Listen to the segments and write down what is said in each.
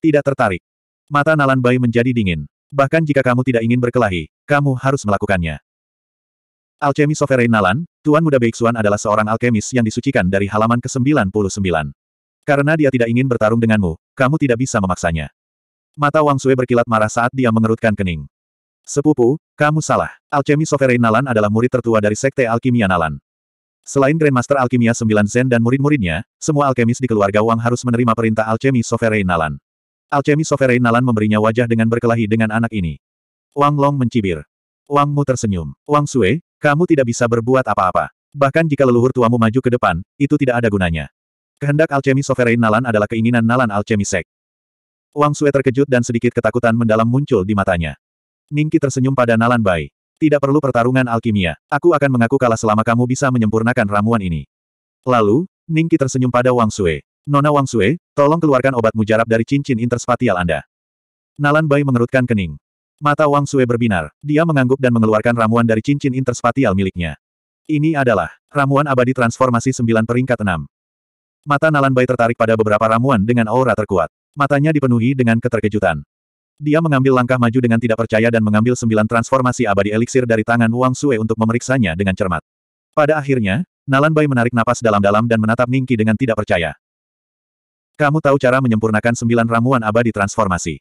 Tidak tertarik. Mata Nalan Bai menjadi dingin. Bahkan jika kamu tidak ingin berkelahi, kamu harus melakukannya. Alchemy Sovereign Nalan, Tuan Muda Beixuan adalah seorang alkemis yang disucikan dari halaman ke-99. Karena dia tidak ingin bertarung denganmu, kamu tidak bisa memaksanya. Mata Wang Sue berkilat marah saat dia mengerutkan kening. Sepupu, kamu salah. Alchemy Sovereign Nalan adalah murid tertua dari Sekte Alkimia Nalan. Selain Grandmaster Alkimia 9 Zen dan murid-muridnya, semua alkemis di keluarga Wang harus menerima perintah Alchemy Sovereign Nalan. Alchemy Sovereign Nalan memberinya wajah dengan berkelahi dengan anak ini. Wang Long mencibir. Wang Mu tersenyum. Wang Sue, kamu tidak bisa berbuat apa-apa. Bahkan jika leluhur tuamu maju ke depan, itu tidak ada gunanya. Kehendak Alchemy Sovereign Nalan adalah keinginan Nalan Alchemy Sek. Wang Sue terkejut dan sedikit ketakutan mendalam muncul di matanya. Ningki tersenyum pada Nalan Bai. Tidak perlu pertarungan alkimia. Aku akan mengaku kalah selama kamu bisa menyempurnakan ramuan ini. Lalu, Ningki tersenyum pada Wang Sue. Nona Wang Sue, tolong keluarkan obat mujarab dari cincin interspatial Anda. Nalan Bai mengerutkan kening. Mata Wang Sue berbinar. Dia mengangguk dan mengeluarkan ramuan dari cincin interspatial miliknya. Ini adalah ramuan abadi transformasi sembilan peringkat enam. Mata Nalan Bai tertarik pada beberapa ramuan dengan aura terkuat. Matanya dipenuhi dengan keterkejutan. Dia mengambil langkah maju dengan tidak percaya dan mengambil sembilan transformasi abadi eliksir dari tangan Wang Sue untuk memeriksanya dengan cermat. Pada akhirnya, Nalan Bai menarik napas dalam-dalam dan menatap Ningki dengan tidak percaya. Kamu tahu cara menyempurnakan sembilan ramuan abadi transformasi.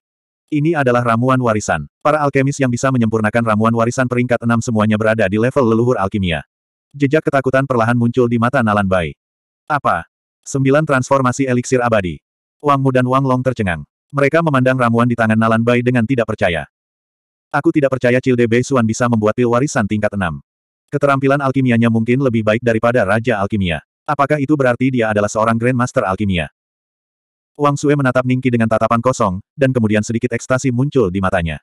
Ini adalah ramuan warisan. Para alkemis yang bisa menyempurnakan ramuan warisan peringkat enam semuanya berada di level leluhur alkimia. Jejak ketakutan perlahan muncul di mata Nalan Bai. Apa? Sembilan transformasi eliksir abadi. Wang Mu dan Wang Long tercengang. Mereka memandang ramuan di tangan Nalan Bai dengan tidak percaya. Aku tidak percaya Childe Bei Suan bisa membuat pil warisan tingkat enam. Keterampilan alkimianya mungkin lebih baik daripada Raja Alkimia. Apakah itu berarti dia adalah seorang Grandmaster Alkimia? Wang Sue menatap Ningki dengan tatapan kosong, dan kemudian sedikit ekstasi muncul di matanya.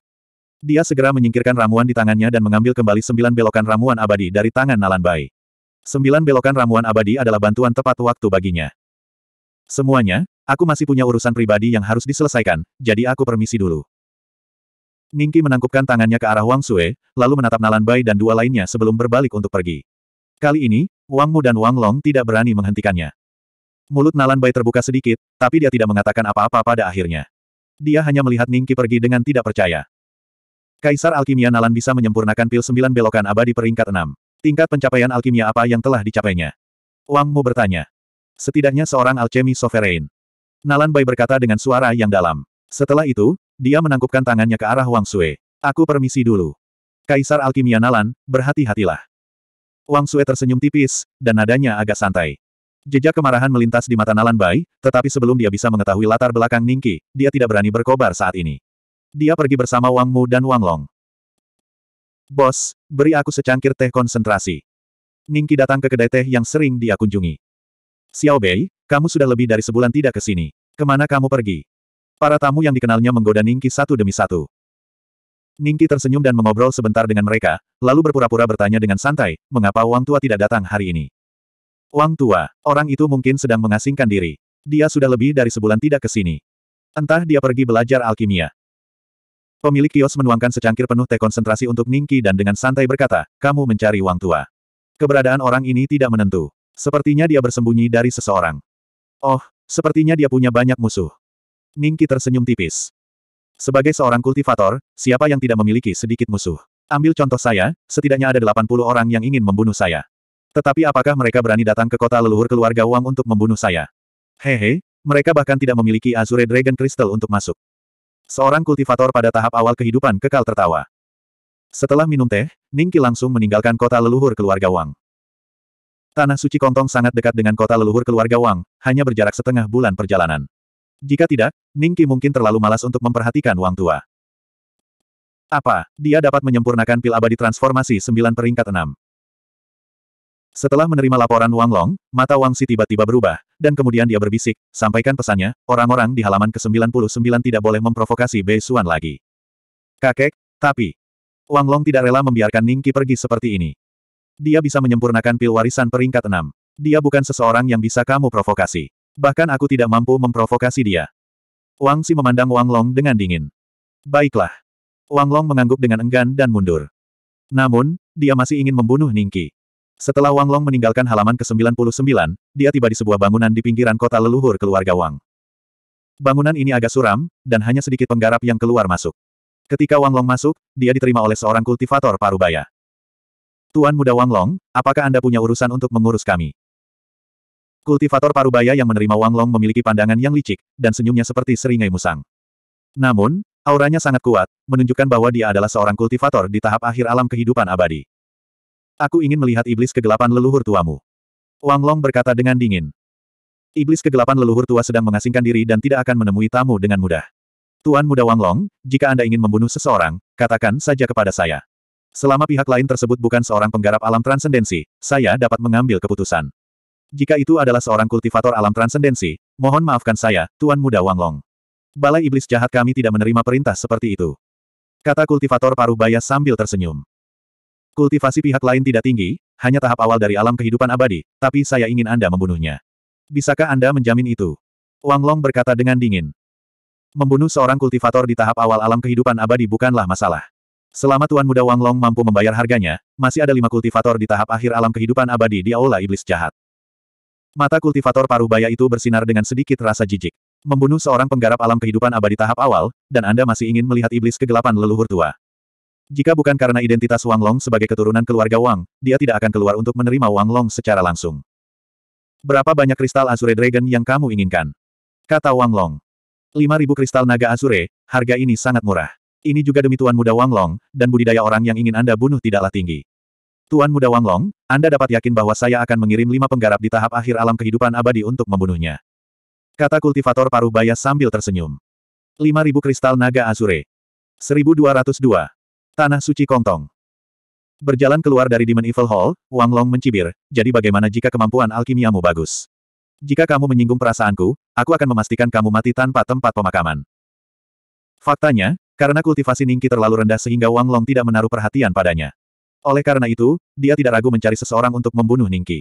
Dia segera menyingkirkan ramuan di tangannya dan mengambil kembali sembilan belokan ramuan abadi dari tangan Nalan Bai. Sembilan belokan ramuan abadi adalah bantuan tepat waktu baginya. Semuanya, aku masih punya urusan pribadi yang harus diselesaikan, jadi aku permisi dulu. Ningki menangkupkan tangannya ke arah Wang Sue, lalu menatap Nalan Bai dan dua lainnya sebelum berbalik untuk pergi. Kali ini, Wang Mu dan Wang Long tidak berani menghentikannya. Mulut Nalan Bai terbuka sedikit, tapi dia tidak mengatakan apa-apa pada akhirnya. Dia hanya melihat Ningki pergi dengan tidak percaya. Kaisar Alkimia Nalan bisa menyempurnakan pil sembilan belokan abadi peringkat enam. Tingkat pencapaian alkimia apa yang telah dicapainya? Wang Mu bertanya. Setidaknya seorang alchemy sovereign. Nalan Bai berkata dengan suara yang dalam. Setelah itu, dia menangkupkan tangannya ke arah Wang Sue. Aku permisi dulu. Kaisar Alkimia Nalan, berhati-hatilah. Wang Sue tersenyum tipis, dan nadanya agak santai. Jejak kemarahan melintas di mata Nalan Bai, tetapi sebelum dia bisa mengetahui latar belakang Ningki, dia tidak berani berkobar saat ini. Dia pergi bersama Wang Mu dan Wang Long. Bos, beri aku secangkir teh konsentrasi. Ningki datang ke kedai teh yang sering dia kunjungi. Xiao Bei, kamu sudah lebih dari sebulan tidak ke sini. Kemana kamu pergi? Para tamu yang dikenalnya menggoda Ningki satu demi satu. Ningki tersenyum dan mengobrol sebentar dengan mereka, lalu berpura-pura bertanya dengan santai, mengapa Wang Tua tidak datang hari ini? Wang tua, orang itu mungkin sedang mengasingkan diri. Dia sudah lebih dari sebulan tidak ke sini. Entah dia pergi belajar alkimia. Pemilik kios menuangkan secangkir penuh teh konsentrasi untuk Ningki dan dengan santai berkata, kamu mencari Wang tua. Keberadaan orang ini tidak menentu. Sepertinya dia bersembunyi dari seseorang. Oh, sepertinya dia punya banyak musuh. Ningki tersenyum tipis. Sebagai seorang kultivator, siapa yang tidak memiliki sedikit musuh? Ambil contoh saya, setidaknya ada 80 orang yang ingin membunuh saya. Tetapi apakah mereka berani datang ke kota leluhur keluarga Wang untuk membunuh saya? Hehe, mereka bahkan tidak memiliki Azure Dragon Crystal untuk masuk. Seorang kultivator pada tahap awal kehidupan kekal tertawa. Setelah minum teh, Ningki langsung meninggalkan kota leluhur keluarga Wang. Tanah suci Kongtong sangat dekat dengan kota leluhur keluarga Wang, hanya berjarak setengah bulan perjalanan. Jika tidak, Ningki mungkin terlalu malas untuk memperhatikan Wang Tua. Apa, dia dapat menyempurnakan pil abadi transformasi sembilan peringkat enam? Setelah menerima laporan Wang Long, mata Wang Si tiba-tiba berubah, dan kemudian dia berbisik, sampaikan pesannya, orang-orang di halaman ke-99 tidak boleh memprovokasi Bei Xuan lagi. Kakek, tapi... Wang Long tidak rela membiarkan Ning Qi pergi seperti ini. Dia bisa menyempurnakan pil warisan peringkat 6. Dia bukan seseorang yang bisa kamu provokasi. Bahkan aku tidak mampu memprovokasi dia. Wang Si memandang Wang Long dengan dingin. Baiklah. Wang Long mengangguk dengan enggan dan mundur. Namun, dia masih ingin membunuh Ning Qi. Setelah Wang Long meninggalkan halaman ke-99, dia tiba di sebuah bangunan di pinggiran kota leluhur keluarga Wang. Bangunan ini agak suram, dan hanya sedikit penggarap yang keluar masuk. Ketika Wang Long masuk, dia diterima oleh seorang kultivator parubaya. Tuan muda Wang Long, apakah Anda punya urusan untuk mengurus kami? Kultivator parubaya yang menerima Wang Long memiliki pandangan yang licik, dan senyumnya seperti seringai musang. Namun, auranya sangat kuat, menunjukkan bahwa dia adalah seorang kultivator di tahap akhir alam kehidupan abadi. Aku ingin melihat iblis kegelapan leluhur tuamu. Wang Long berkata dengan dingin. Iblis kegelapan leluhur tua sedang mengasingkan diri dan tidak akan menemui tamu dengan mudah. Tuan muda Wang Long, jika Anda ingin membunuh seseorang, katakan saja kepada saya. Selama pihak lain tersebut bukan seorang penggarap alam transendensi, saya dapat mengambil keputusan. Jika itu adalah seorang kultivator alam transendensi, mohon maafkan saya, Tuan muda Wang Long. Balai iblis jahat kami tidak menerima perintah seperti itu. Kata kultivator paruh baya sambil tersenyum. Kultivasi pihak lain tidak tinggi, hanya tahap awal dari alam kehidupan abadi, tapi saya ingin Anda membunuhnya. Bisakah Anda menjamin itu? Wang Long berkata dengan dingin. Membunuh seorang kultivator di tahap awal alam kehidupan abadi bukanlah masalah. Selama Tuan Muda Wang Long mampu membayar harganya, masih ada lima kultivator di tahap akhir alam kehidupan abadi di Aula Iblis Jahat. Mata kultivator paruh baya itu bersinar dengan sedikit rasa jijik membunuh seorang penggarap alam kehidupan abadi tahap awal, dan Anda masih ingin melihat iblis kegelapan leluhur tua. Jika bukan karena identitas Wang Long sebagai keturunan keluarga Wang, dia tidak akan keluar untuk menerima Wang Long secara langsung. Berapa banyak kristal Azure Dragon yang kamu inginkan? Kata Wang Long. 5.000 kristal naga Azure, harga ini sangat murah. Ini juga demi Tuan Muda Wang Long, dan budidaya orang yang ingin Anda bunuh tidaklah tinggi. Tuan Muda Wang Long, Anda dapat yakin bahwa saya akan mengirim lima penggarap di tahap akhir alam kehidupan abadi untuk membunuhnya. Kata kultivator paruh baya sambil tersenyum. 5.000 kristal naga Azure. 1202. Tanah suci Kongtong. Berjalan keluar dari Demon Evil Hall, Wang Long mencibir, jadi bagaimana jika kemampuan alkimiamu bagus? Jika kamu menyinggung perasaanku, aku akan memastikan kamu mati tanpa tempat pemakaman. Faktanya, karena kultivasi Ningki terlalu rendah sehingga Wang Long tidak menaruh perhatian padanya. Oleh karena itu, dia tidak ragu mencari seseorang untuk membunuh Ningki.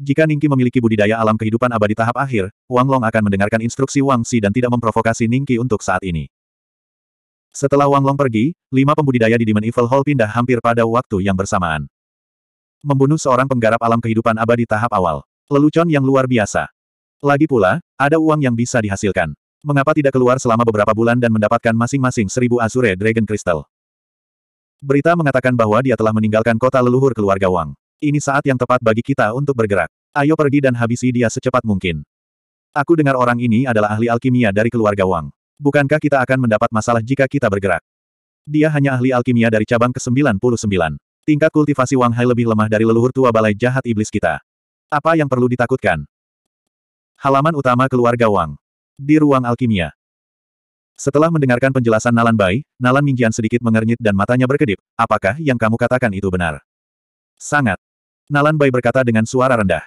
Jika Ningki memiliki budidaya alam kehidupan abadi tahap akhir, Wang Long akan mendengarkan instruksi Wang Si dan tidak memprovokasi Ningki untuk saat ini. Setelah Wang Long pergi, lima pembudidaya di Demon Evil Hall pindah hampir pada waktu yang bersamaan. Membunuh seorang penggarap alam kehidupan abadi tahap awal. Lelucon yang luar biasa. Lagi pula, ada uang yang bisa dihasilkan. Mengapa tidak keluar selama beberapa bulan dan mendapatkan masing-masing seribu Azure Dragon Crystal? Berita mengatakan bahwa dia telah meninggalkan kota leluhur keluarga Wang. Ini saat yang tepat bagi kita untuk bergerak. Ayo pergi dan habisi dia secepat mungkin. Aku dengar orang ini adalah ahli alkimia dari keluarga Wang. Bukankah kita akan mendapat masalah jika kita bergerak? Dia hanya ahli alkimia dari cabang ke-99. Tingkat kultivasi Wang Hai lebih lemah dari leluhur tua balai jahat iblis kita. Apa yang perlu ditakutkan? Halaman utama keluarga Wang. Di ruang alkimia. Setelah mendengarkan penjelasan Nalan Bai, Nalan Mingjian sedikit mengernyit dan matanya berkedip, apakah yang kamu katakan itu benar? Sangat. Nalan Bai berkata dengan suara rendah.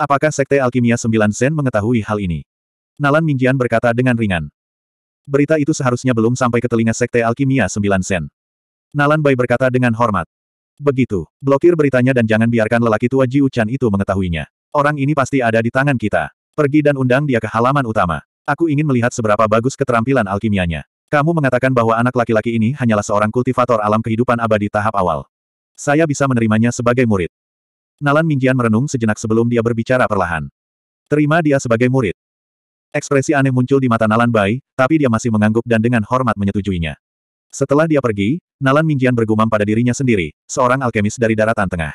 Apakah Sekte Alkimia 9 Zen mengetahui hal ini? Nalan Mingjian berkata dengan ringan. Berita itu seharusnya belum sampai ke telinga Sekte Alkimia Sembilan Sen. Nalan Bai berkata dengan hormat. Begitu, blokir beritanya dan jangan biarkan lelaki tua Ji Uchan itu mengetahuinya. Orang ini pasti ada di tangan kita. Pergi dan undang dia ke halaman utama. Aku ingin melihat seberapa bagus keterampilan alkimianya. Kamu mengatakan bahwa anak laki-laki ini hanyalah seorang kultivator alam kehidupan abadi tahap awal. Saya bisa menerimanya sebagai murid. Nalan Mingjian merenung sejenak sebelum dia berbicara perlahan. Terima dia sebagai murid. Ekspresi aneh muncul di mata Nalan Bai, tapi dia masih mengangguk dan dengan hormat menyetujuinya. Setelah dia pergi, Nalan Mingjian bergumam pada dirinya sendiri, seorang alkemis dari daratan tengah.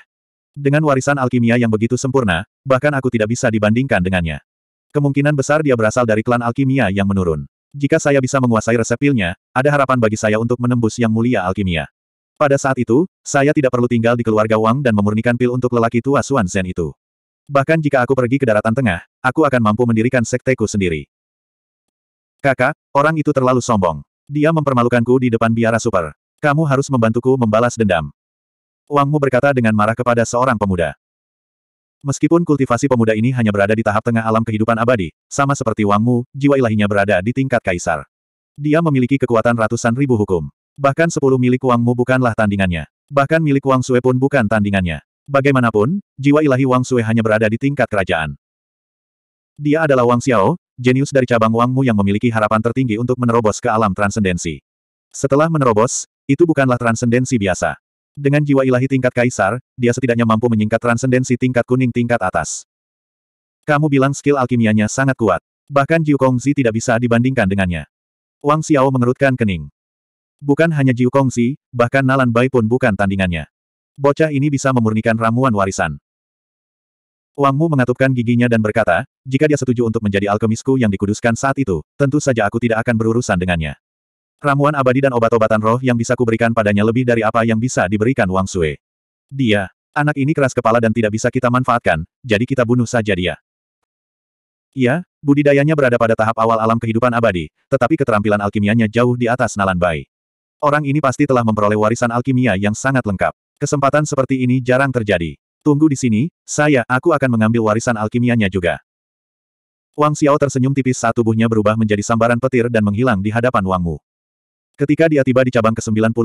Dengan warisan alkimia yang begitu sempurna, bahkan aku tidak bisa dibandingkan dengannya. Kemungkinan besar dia berasal dari klan alkimia yang menurun. Jika saya bisa menguasai resep pilnya, ada harapan bagi saya untuk menembus yang mulia alkimia. Pada saat itu, saya tidak perlu tinggal di keluarga Wang dan memurnikan pil untuk lelaki tua Suan Zen itu. Bahkan jika aku pergi ke daratan tengah, aku akan mampu mendirikan sekteku sendiri. Kakak, orang itu terlalu sombong. Dia mempermalukanku di depan biara super. Kamu harus membantuku membalas dendam. Wangmu berkata dengan marah kepada seorang pemuda. Meskipun kultivasi pemuda ini hanya berada di tahap tengah alam kehidupan abadi, sama seperti Wangmu, jiwa ilahinya berada di tingkat kaisar. Dia memiliki kekuatan ratusan ribu hukum. Bahkan sepuluh milik Wangmu bukanlah tandingannya. Bahkan milik Wang Sue pun bukan tandingannya. Bagaimanapun, jiwa ilahi Wang Sue hanya berada di tingkat kerajaan. Dia adalah Wang Xiao, jenius dari cabang Wangmu yang memiliki harapan tertinggi untuk menerobos ke alam transendensi. Setelah menerobos, itu bukanlah transendensi biasa. Dengan jiwa ilahi tingkat kaisar, dia setidaknya mampu menyingkat transendensi tingkat kuning tingkat atas. Kamu bilang skill alkimianya sangat kuat. Bahkan Jiu Kongzi tidak bisa dibandingkan dengannya. Wang Xiao mengerutkan kening. Bukan hanya Jiu Kongzi, bahkan Nalan Bai pun bukan tandingannya. Bocah ini bisa memurnikan ramuan warisan. Wang Mu mengatupkan giginya dan berkata, jika dia setuju untuk menjadi alkemisku yang dikuduskan saat itu, tentu saja aku tidak akan berurusan dengannya. Ramuan abadi dan obat-obatan roh yang bisa kuberikan padanya lebih dari apa yang bisa diberikan Wang Sui. Dia, anak ini keras kepala dan tidak bisa kita manfaatkan, jadi kita bunuh saja dia. Ya, budidayanya berada pada tahap awal alam kehidupan abadi, tetapi keterampilan alkimianya jauh di atas Nalan bayi. Orang ini pasti telah memperoleh warisan alkimia yang sangat lengkap. Kesempatan seperti ini jarang terjadi. Tunggu di sini, saya, aku akan mengambil warisan alkimianya juga. Wang Xiao tersenyum tipis saat tubuhnya berubah menjadi sambaran petir dan menghilang di hadapan Wang Mu. Ketika dia tiba di cabang ke-99,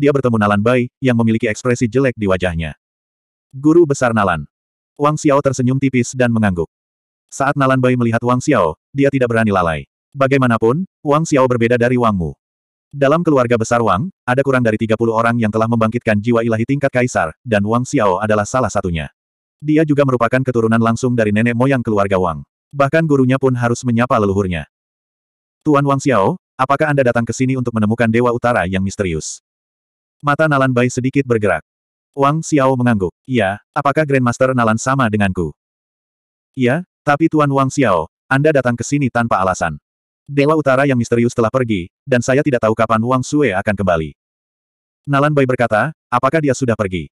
dia bertemu Nalan Bai, yang memiliki ekspresi jelek di wajahnya. Guru Besar Nalan. Wang Xiao tersenyum tipis dan mengangguk. Saat Nalan Bai melihat Wang Xiao, dia tidak berani lalai. Bagaimanapun, Wang Xiao berbeda dari Wang Mu. Dalam keluarga besar Wang, ada kurang dari 30 orang yang telah membangkitkan jiwa ilahi tingkat kaisar, dan Wang Xiao adalah salah satunya. Dia juga merupakan keturunan langsung dari nenek moyang keluarga Wang. Bahkan gurunya pun harus menyapa leluhurnya. Tuan Wang Xiao, apakah Anda datang ke sini untuk menemukan Dewa Utara yang misterius? Mata Nalan Bai sedikit bergerak. Wang Xiao mengangguk. Ya, apakah Grandmaster Nalan sama denganku? Ya, tapi Tuan Wang Xiao, Anda datang ke sini tanpa alasan. Dewa Utara yang misterius telah pergi, dan saya tidak tahu kapan Wang Sue akan kembali. Nalan Bai berkata, apakah dia sudah pergi?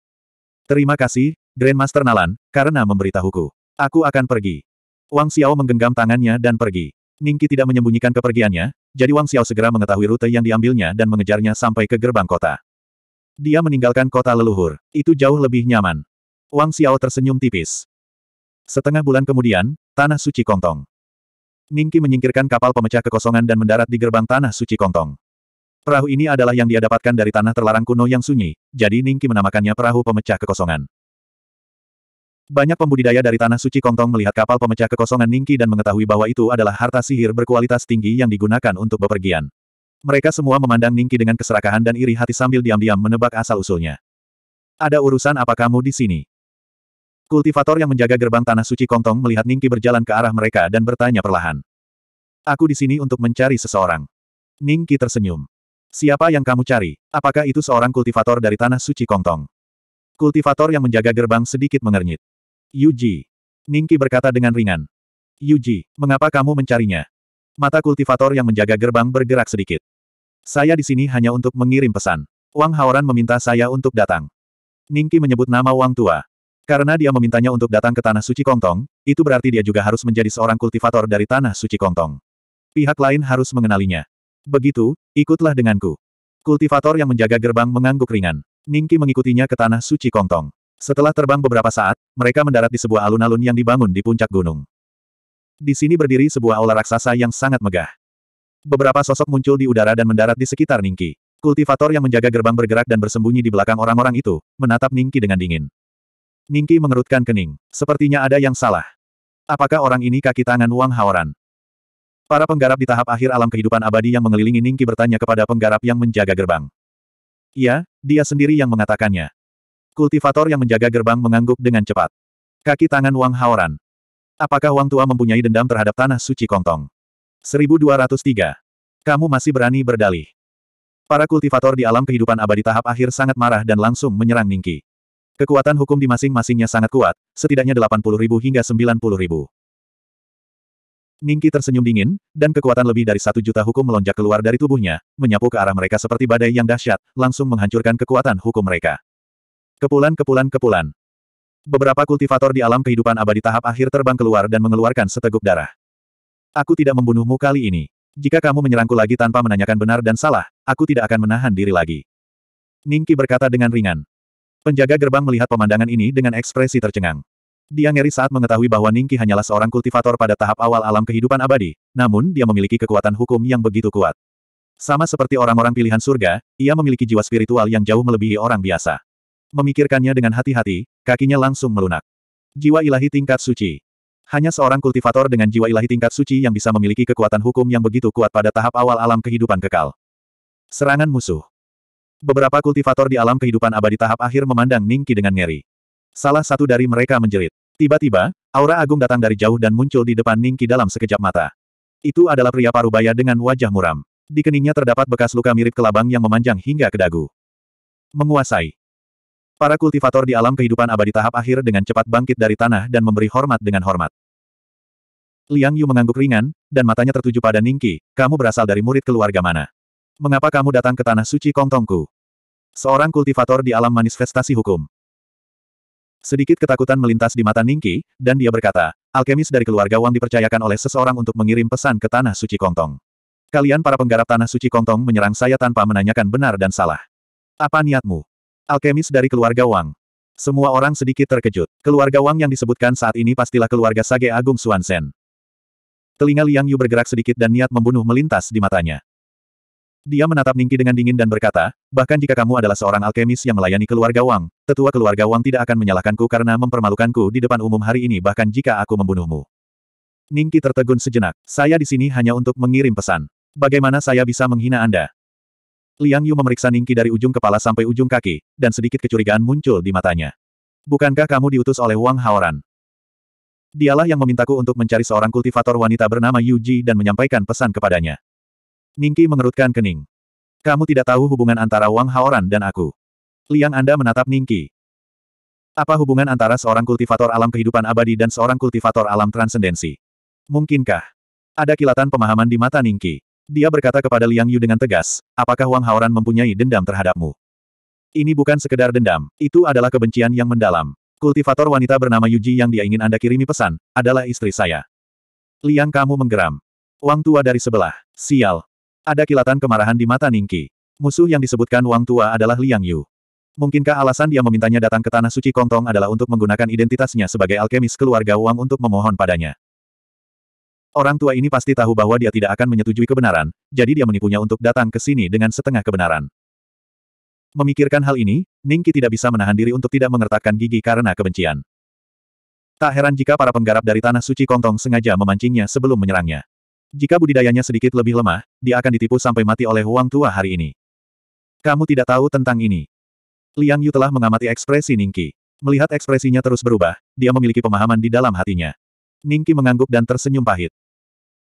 Terima kasih, Grandmaster Nalan, karena memberitahuku. Aku akan pergi. Wang Xiao menggenggam tangannya dan pergi. Ningki tidak menyembunyikan kepergiannya, jadi Wang Xiao segera mengetahui rute yang diambilnya dan mengejarnya sampai ke gerbang kota. Dia meninggalkan kota leluhur. Itu jauh lebih nyaman. Wang Xiao tersenyum tipis. Setengah bulan kemudian, Tanah Suci Kongtong. Ningki menyingkirkan kapal pemecah kekosongan dan mendarat di gerbang tanah suci Kongtong. Perahu ini adalah yang dia dapatkan dari tanah terlarang kuno yang sunyi, jadi Ningki menamakannya perahu pemecah kekosongan. Banyak pembudidaya dari tanah suci Kongtong melihat kapal pemecah kekosongan Ningki dan mengetahui bahwa itu adalah harta sihir berkualitas tinggi yang digunakan untuk bepergian. Mereka semua memandang Ningki dengan keserakahan dan iri hati sambil diam-diam menebak asal-usulnya. Ada urusan apa kamu di sini? Kultivator yang menjaga gerbang tanah suci Kongtong melihat Ningki berjalan ke arah mereka dan bertanya perlahan. Aku di sini untuk mencari seseorang. Ningki tersenyum. Siapa yang kamu cari? Apakah itu seorang kultivator dari tanah suci Kongtong? Kultivator yang menjaga gerbang sedikit mengernyit. Yuji. Ningki berkata dengan ringan. Yuji, mengapa kamu mencarinya? Mata kultivator yang menjaga gerbang bergerak sedikit. Saya di sini hanya untuk mengirim pesan. Wang Haoran meminta saya untuk datang. Ningki menyebut nama Wang Tua. Karena dia memintanya untuk datang ke Tanah Suci Kongtong, itu berarti dia juga harus menjadi seorang kultivator dari Tanah Suci Kongtong. Pihak lain harus mengenalinya. Begitu, ikutlah denganku. Kultivator yang menjaga gerbang mengangguk ringan. Ningki mengikutinya ke Tanah Suci Kongtong. Setelah terbang beberapa saat, mereka mendarat di sebuah alun-alun yang dibangun di puncak gunung. Di sini berdiri sebuah aula raksasa yang sangat megah. Beberapa sosok muncul di udara dan mendarat di sekitar Ningki. Kultivator yang menjaga gerbang bergerak dan bersembunyi di belakang orang-orang itu, menatap Ningki dengan dingin. Ningki mengerutkan kening. Sepertinya ada yang salah. Apakah orang ini kaki tangan Wang Haoran? Para penggarap di tahap akhir alam kehidupan abadi yang mengelilingi Ningki bertanya kepada penggarap yang menjaga gerbang. Iya, dia sendiri yang mengatakannya. Kultivator yang menjaga gerbang mengangguk dengan cepat. Kaki tangan Wang Haoran. Apakah Wang Tua mempunyai dendam terhadap tanah suci Kongtong? 1203. Kamu masih berani berdalih. Para kultivator di alam kehidupan abadi tahap akhir sangat marah dan langsung menyerang Ningki. Kekuatan hukum di masing-masingnya sangat kuat, setidaknya 80 ribu hingga 90 ribu. Ningki tersenyum dingin, dan kekuatan lebih dari satu juta hukum melonjak keluar dari tubuhnya, menyapu ke arah mereka seperti badai yang dahsyat, langsung menghancurkan kekuatan hukum mereka. Kepulan kepulan kepulan. Beberapa kultivator di alam kehidupan abadi tahap akhir terbang keluar dan mengeluarkan seteguk darah. Aku tidak membunuhmu kali ini. Jika kamu menyerangku lagi tanpa menanyakan benar dan salah, aku tidak akan menahan diri lagi. Ningki berkata dengan ringan. Penjaga gerbang melihat pemandangan ini dengan ekspresi tercengang. Dia ngeri saat mengetahui bahwa Ningki hanyalah seorang kultivator pada tahap awal alam kehidupan abadi, namun dia memiliki kekuatan hukum yang begitu kuat. Sama seperti orang-orang pilihan surga, ia memiliki jiwa spiritual yang jauh melebihi orang biasa. Memikirkannya dengan hati-hati, kakinya langsung melunak. Jiwa ilahi tingkat suci. Hanya seorang kultivator dengan jiwa ilahi tingkat suci yang bisa memiliki kekuatan hukum yang begitu kuat pada tahap awal alam kehidupan kekal. Serangan musuh. Beberapa kultivator di alam kehidupan abadi tahap akhir memandang Ningki dengan ngeri. Salah satu dari mereka menjerit. Tiba-tiba, aura agung datang dari jauh dan muncul di depan Ningki dalam sekejap mata. Itu adalah pria parubaya dengan wajah muram. Di keningnya terdapat bekas luka mirip kelabang yang memanjang hingga ke dagu. Menguasai. Para kultivator di alam kehidupan abadi tahap akhir dengan cepat bangkit dari tanah dan memberi hormat dengan hormat. Liang Yu mengangguk ringan, dan matanya tertuju pada Ningki, kamu berasal dari murid keluarga mana? Mengapa kamu datang ke tanah suci Kongtongku? Seorang kultivator di alam manifestasi hukum. Sedikit ketakutan melintas di mata Ningki, dan dia berkata, alkemis dari keluarga Wang dipercayakan oleh seseorang untuk mengirim pesan ke tanah suci Kongtong. Kalian para penggarap tanah suci Kongtong menyerang saya tanpa menanyakan benar dan salah. Apa niatmu? Alkemis dari keluarga Wang. Semua orang sedikit terkejut. Keluarga Wang yang disebutkan saat ini pastilah keluarga Sage Agung Suansen. Telinga Liang Yu bergerak sedikit dan niat membunuh melintas di matanya. Dia menatap Ningki dengan dingin dan berkata, bahkan jika kamu adalah seorang alkemis yang melayani keluarga Wang, tetua keluarga Wang tidak akan menyalahkanku karena mempermalukanku di depan umum hari ini bahkan jika aku membunuhmu. Ningki tertegun sejenak. Saya di sini hanya untuk mengirim pesan. Bagaimana saya bisa menghina Anda? Liang Yu memeriksa Ningki dari ujung kepala sampai ujung kaki, dan sedikit kecurigaan muncul di matanya. Bukankah kamu diutus oleh Wang Haoran? Dialah yang memintaku untuk mencari seorang kultivator wanita bernama Yuji dan menyampaikan pesan kepadanya. Ningki mengerutkan kening. Kamu tidak tahu hubungan antara Wang Haoran dan aku. Liang Anda menatap Ningki. Apa hubungan antara seorang kultivator alam kehidupan abadi dan seorang kultivator alam transendensi? Mungkinkah? Ada kilatan pemahaman di mata Ningki. Dia berkata kepada Liang Yu dengan tegas, apakah Wang Haoran mempunyai dendam terhadapmu? Ini bukan sekedar dendam, itu adalah kebencian yang mendalam. Kultivator wanita bernama Yuji yang dia ingin Anda kirimi pesan, adalah istri saya. Liang kamu menggeram. Wang tua dari sebelah, sial, ada kilatan kemarahan di mata Ningki. Musuh yang disebutkan Wang Tua adalah Liang Yu. Mungkinkah alasan dia memintanya datang ke Tanah Suci Kongtong adalah untuk menggunakan identitasnya sebagai alkemis keluarga Wang untuk memohon padanya? Orang tua ini pasti tahu bahwa dia tidak akan menyetujui kebenaran, jadi dia menipunya untuk datang ke sini dengan setengah kebenaran. Memikirkan hal ini, Ningki tidak bisa menahan diri untuk tidak mengertakkan gigi karena kebencian. Tak heran jika para penggarap dari Tanah Suci Kongtong sengaja memancingnya sebelum menyerangnya. Jika budidayanya sedikit lebih lemah, dia akan ditipu sampai mati oleh Huang Tua hari ini. Kamu tidak tahu tentang ini. Liang Yu telah mengamati ekspresi Ningki. Melihat ekspresinya terus berubah, dia memiliki pemahaman di dalam hatinya. Ningki mengangguk dan tersenyum pahit.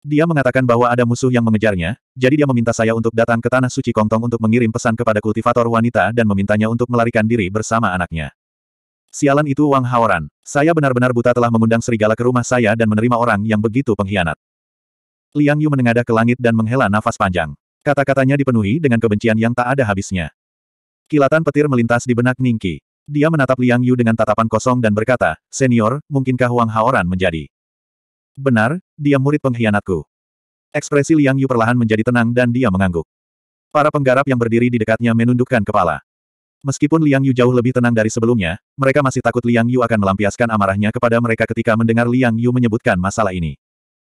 Dia mengatakan bahwa ada musuh yang mengejarnya, jadi dia meminta saya untuk datang ke Tanah Suci Kongtong untuk mengirim pesan kepada kultivator wanita dan memintanya untuk melarikan diri bersama anaknya. Sialan itu Wang Haoran. Saya benar-benar buta telah mengundang serigala ke rumah saya dan menerima orang yang begitu pengkhianat. Liang Yu menengadah ke langit dan menghela nafas panjang. Kata-katanya dipenuhi dengan kebencian yang tak ada habisnya. Kilatan petir melintas di benak Ningki. Dia menatap Liang Yu dengan tatapan kosong dan berkata, Senior, mungkinkah Wang Haoran menjadi? Benar, dia murid pengkhianatku. Ekspresi Liang Yu perlahan menjadi tenang dan dia mengangguk. Para penggarap yang berdiri di dekatnya menundukkan kepala. Meskipun Liang Yu jauh lebih tenang dari sebelumnya, mereka masih takut Liang Yu akan melampiaskan amarahnya kepada mereka ketika mendengar Liang Yu menyebutkan masalah ini.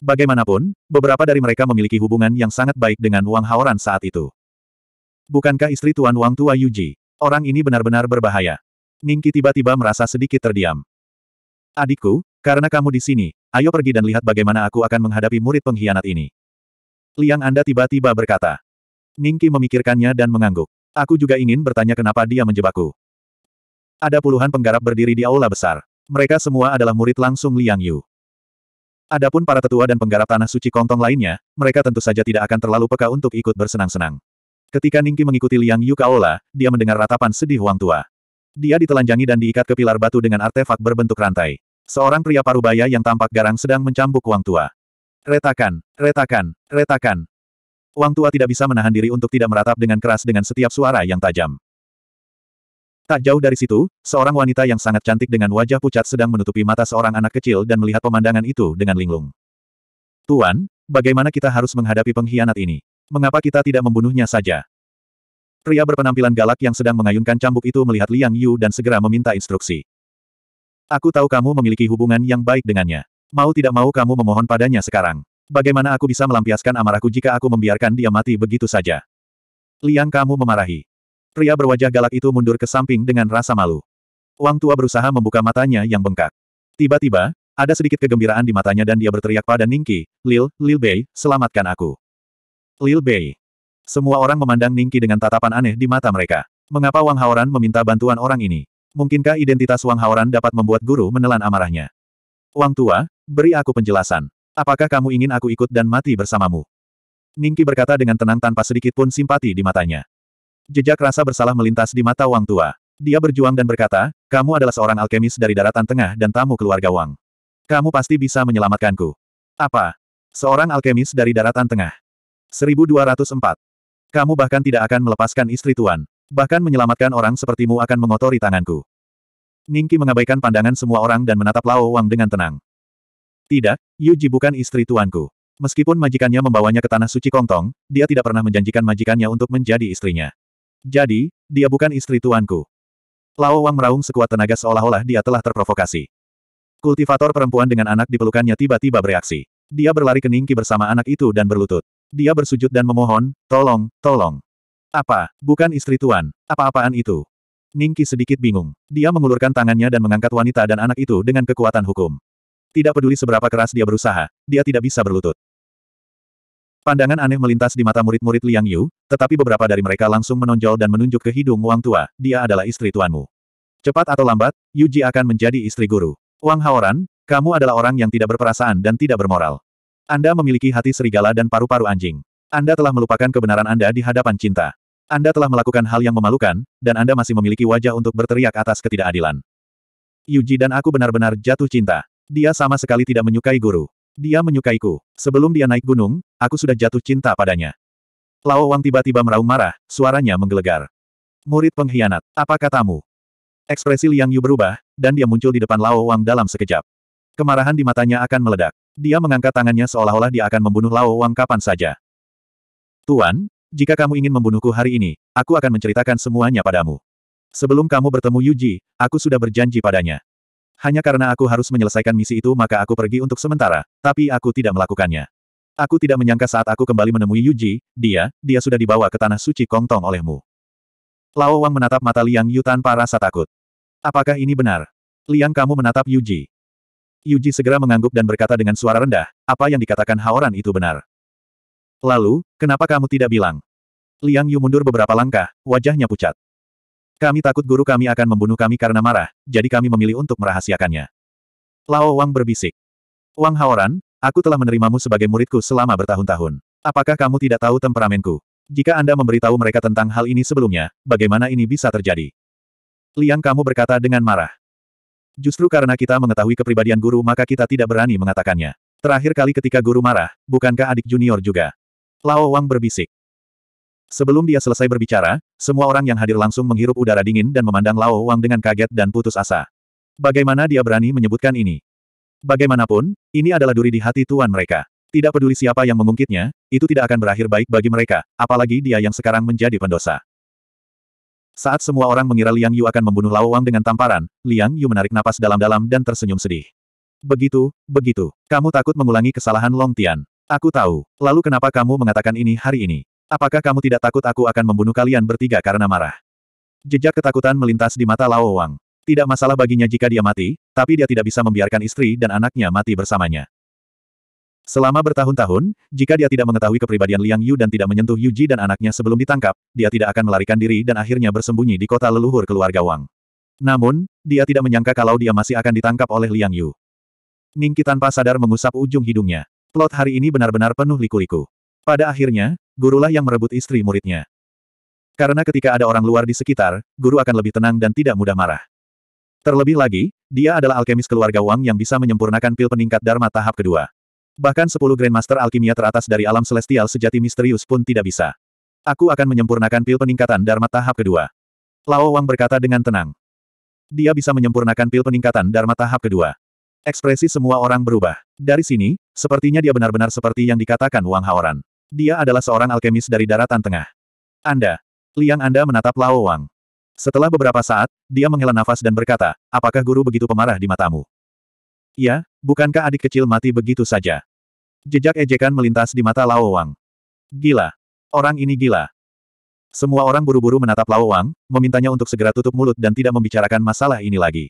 Bagaimanapun, beberapa dari mereka memiliki hubungan yang sangat baik dengan Wang Haoran saat itu. Bukankah istri Tuan Wang tua Yuji? Orang ini benar-benar berbahaya. Ningki tiba-tiba merasa sedikit terdiam. Adikku, karena kamu di sini, ayo pergi dan lihat bagaimana aku akan menghadapi murid pengkhianat ini. Liang Anda tiba-tiba berkata. Ningki memikirkannya dan mengangguk. Aku juga ingin bertanya kenapa dia menjebakku. Ada puluhan penggarap berdiri di aula besar. Mereka semua adalah murid langsung Liang Yu. Adapun para tetua dan penggarap tanah suci kongtong lainnya, mereka tentu saja tidak akan terlalu peka untuk ikut bersenang-senang. Ketika Ningki mengikuti Liang Yukaola, dia mendengar ratapan sedih Huang Tua. Dia ditelanjangi dan diikat ke pilar batu dengan artefak berbentuk rantai. Seorang pria parubaya yang tampak garang sedang mencambuk Wang Tua. Retakan, retakan, retakan. Wang Tua tidak bisa menahan diri untuk tidak meratap dengan keras dengan setiap suara yang tajam. Tak jauh dari situ, seorang wanita yang sangat cantik dengan wajah pucat sedang menutupi mata seorang anak kecil dan melihat pemandangan itu dengan linglung. Tuan, bagaimana kita harus menghadapi pengkhianat ini? Mengapa kita tidak membunuhnya saja? Pria berpenampilan galak yang sedang mengayunkan cambuk itu melihat Liang Yu dan segera meminta instruksi. Aku tahu kamu memiliki hubungan yang baik dengannya. Mau tidak mau kamu memohon padanya sekarang. Bagaimana aku bisa melampiaskan amarahku jika aku membiarkan dia mati begitu saja? Liang kamu memarahi. Pria berwajah galak itu mundur ke samping dengan rasa malu. Wang tua berusaha membuka matanya yang bengkak. Tiba-tiba, ada sedikit kegembiraan di matanya dan dia berteriak pada Ningki, Lil, Lil Bei, selamatkan aku. Lil Bei. Semua orang memandang Ningki dengan tatapan aneh di mata mereka. Mengapa Wang Haoran meminta bantuan orang ini? Mungkinkah identitas Wang Haoran dapat membuat guru menelan amarahnya? Wang tua, beri aku penjelasan. Apakah kamu ingin aku ikut dan mati bersamamu? Ningki berkata dengan tenang tanpa sedikit pun simpati di matanya. Jejak rasa bersalah melintas di mata Wang Tua. Dia berjuang dan berkata, kamu adalah seorang alkemis dari daratan tengah dan tamu keluarga Wang. Kamu pasti bisa menyelamatkanku. Apa? Seorang alkemis dari daratan tengah. 1204. Kamu bahkan tidak akan melepaskan istri tuan. Bahkan menyelamatkan orang sepertimu akan mengotori tanganku. Ningki mengabaikan pandangan semua orang dan menatap Lao Wang dengan tenang. Tidak, Yuji bukan istri tuanku. Meskipun majikannya membawanya ke tanah suci Kongtong, dia tidak pernah menjanjikan majikannya untuk menjadi istrinya. Jadi, dia bukan istri tuanku. Lao Wang meraung sekuat tenaga seolah-olah dia telah terprovokasi. Kultivator perempuan dengan anak di pelukannya tiba-tiba bereaksi. Dia berlari ke Ningki bersama anak itu dan berlutut. Dia bersujud dan memohon, tolong, tolong. Apa, bukan istri tuan, apa-apaan itu? Ningki sedikit bingung. Dia mengulurkan tangannya dan mengangkat wanita dan anak itu dengan kekuatan hukum. Tidak peduli seberapa keras dia berusaha, dia tidak bisa berlutut. Pandangan aneh melintas di mata murid-murid Liang Yu, tetapi beberapa dari mereka langsung menonjol dan menunjuk ke hidung Wang Tua, dia adalah istri tuanmu. Cepat atau lambat, Yuji akan menjadi istri guru. Wang Haoran, kamu adalah orang yang tidak berperasaan dan tidak bermoral. Anda memiliki hati serigala dan paru-paru anjing. Anda telah melupakan kebenaran Anda di hadapan cinta. Anda telah melakukan hal yang memalukan, dan Anda masih memiliki wajah untuk berteriak atas ketidakadilan. Yuji dan aku benar-benar jatuh cinta. Dia sama sekali tidak menyukai guru. Dia menyukaiku. Sebelum dia naik gunung, aku sudah jatuh cinta padanya. Lao Wang tiba-tiba meraung marah, suaranya menggelegar. Murid pengkhianat, apa katamu? Ekspresi Liang Yu berubah, dan dia muncul di depan Lao Wang dalam sekejap. Kemarahan di matanya akan meledak. Dia mengangkat tangannya seolah-olah dia akan membunuh Lao Wang kapan saja. Tuan, jika kamu ingin membunuhku hari ini, aku akan menceritakan semuanya padamu. Sebelum kamu bertemu Yuji, aku sudah berjanji padanya. Hanya karena aku harus menyelesaikan misi itu maka aku pergi untuk sementara, tapi aku tidak melakukannya. Aku tidak menyangka saat aku kembali menemui Yuji, dia, dia sudah dibawa ke tanah suci Kongtong olehmu. Lao Wang menatap mata Liang Yu tanpa rasa takut. Apakah ini benar? Liang kamu menatap Yuji. Yuji segera mengangguk dan berkata dengan suara rendah, apa yang dikatakan Haoran itu benar. Lalu, kenapa kamu tidak bilang? Liang Yu mundur beberapa langkah, wajahnya pucat. Kami takut guru kami akan membunuh kami karena marah, jadi kami memilih untuk merahasiakannya. Lao Wang berbisik. Wang Haoran, aku telah menerimamu sebagai muridku selama bertahun-tahun. Apakah kamu tidak tahu temperamenku? Jika Anda memberitahu mereka tentang hal ini sebelumnya, bagaimana ini bisa terjadi? Liang kamu berkata dengan marah. Justru karena kita mengetahui kepribadian guru maka kita tidak berani mengatakannya. Terakhir kali ketika guru marah, bukankah adik junior juga? Lao Wang berbisik. Sebelum dia selesai berbicara, semua orang yang hadir langsung menghirup udara dingin dan memandang Lao Wang dengan kaget dan putus asa. Bagaimana dia berani menyebutkan ini? Bagaimanapun, ini adalah duri di hati tuan mereka. Tidak peduli siapa yang mengungkitnya, itu tidak akan berakhir baik bagi mereka, apalagi dia yang sekarang menjadi pendosa. Saat semua orang mengira Liang Yu akan membunuh Lao Wang dengan tamparan, Liang Yu menarik napas dalam-dalam dan tersenyum sedih. Begitu, begitu. Kamu takut mengulangi kesalahan Long Tian. Aku tahu. Lalu kenapa kamu mengatakan ini hari ini? Apakah kamu tidak takut aku akan membunuh kalian bertiga karena marah? Jejak ketakutan melintas di mata Lao Wang. Tidak masalah baginya jika dia mati, tapi dia tidak bisa membiarkan istri dan anaknya mati bersamanya. Selama bertahun-tahun, jika dia tidak mengetahui kepribadian Liang Yu dan tidak menyentuh Yuji dan anaknya sebelum ditangkap, dia tidak akan melarikan diri dan akhirnya bersembunyi di kota leluhur keluarga Wang. Namun, dia tidak menyangka kalau dia masih akan ditangkap oleh Liang Yu. Ningki tanpa sadar mengusap ujung hidungnya. Plot hari ini benar-benar penuh liku-liku. Pada akhirnya, gurulah yang merebut istri muridnya. Karena ketika ada orang luar di sekitar, guru akan lebih tenang dan tidak mudah marah. Terlebih lagi, dia adalah alkemis keluarga Wang yang bisa menyempurnakan pil peningkat Dharma tahap kedua. Bahkan 10 Grandmaster alkimia teratas dari alam celestial sejati misterius pun tidak bisa. Aku akan menyempurnakan pil peningkatan Dharma tahap kedua. Lao Wang berkata dengan tenang. Dia bisa menyempurnakan pil peningkatan Dharma tahap kedua. Ekspresi semua orang berubah. Dari sini, sepertinya dia benar-benar seperti yang dikatakan Wang Haoran. Dia adalah seorang alkemis dari daratan tengah. Anda. Liang Anda menatap Lao Wang. Setelah beberapa saat, dia menghela nafas dan berkata, apakah guru begitu pemarah di matamu? Ya, bukankah adik kecil mati begitu saja? Jejak ejekan melintas di mata Lao Wang. Gila. Orang ini gila. Semua orang buru-buru menatap Lao Wang, memintanya untuk segera tutup mulut dan tidak membicarakan masalah ini lagi.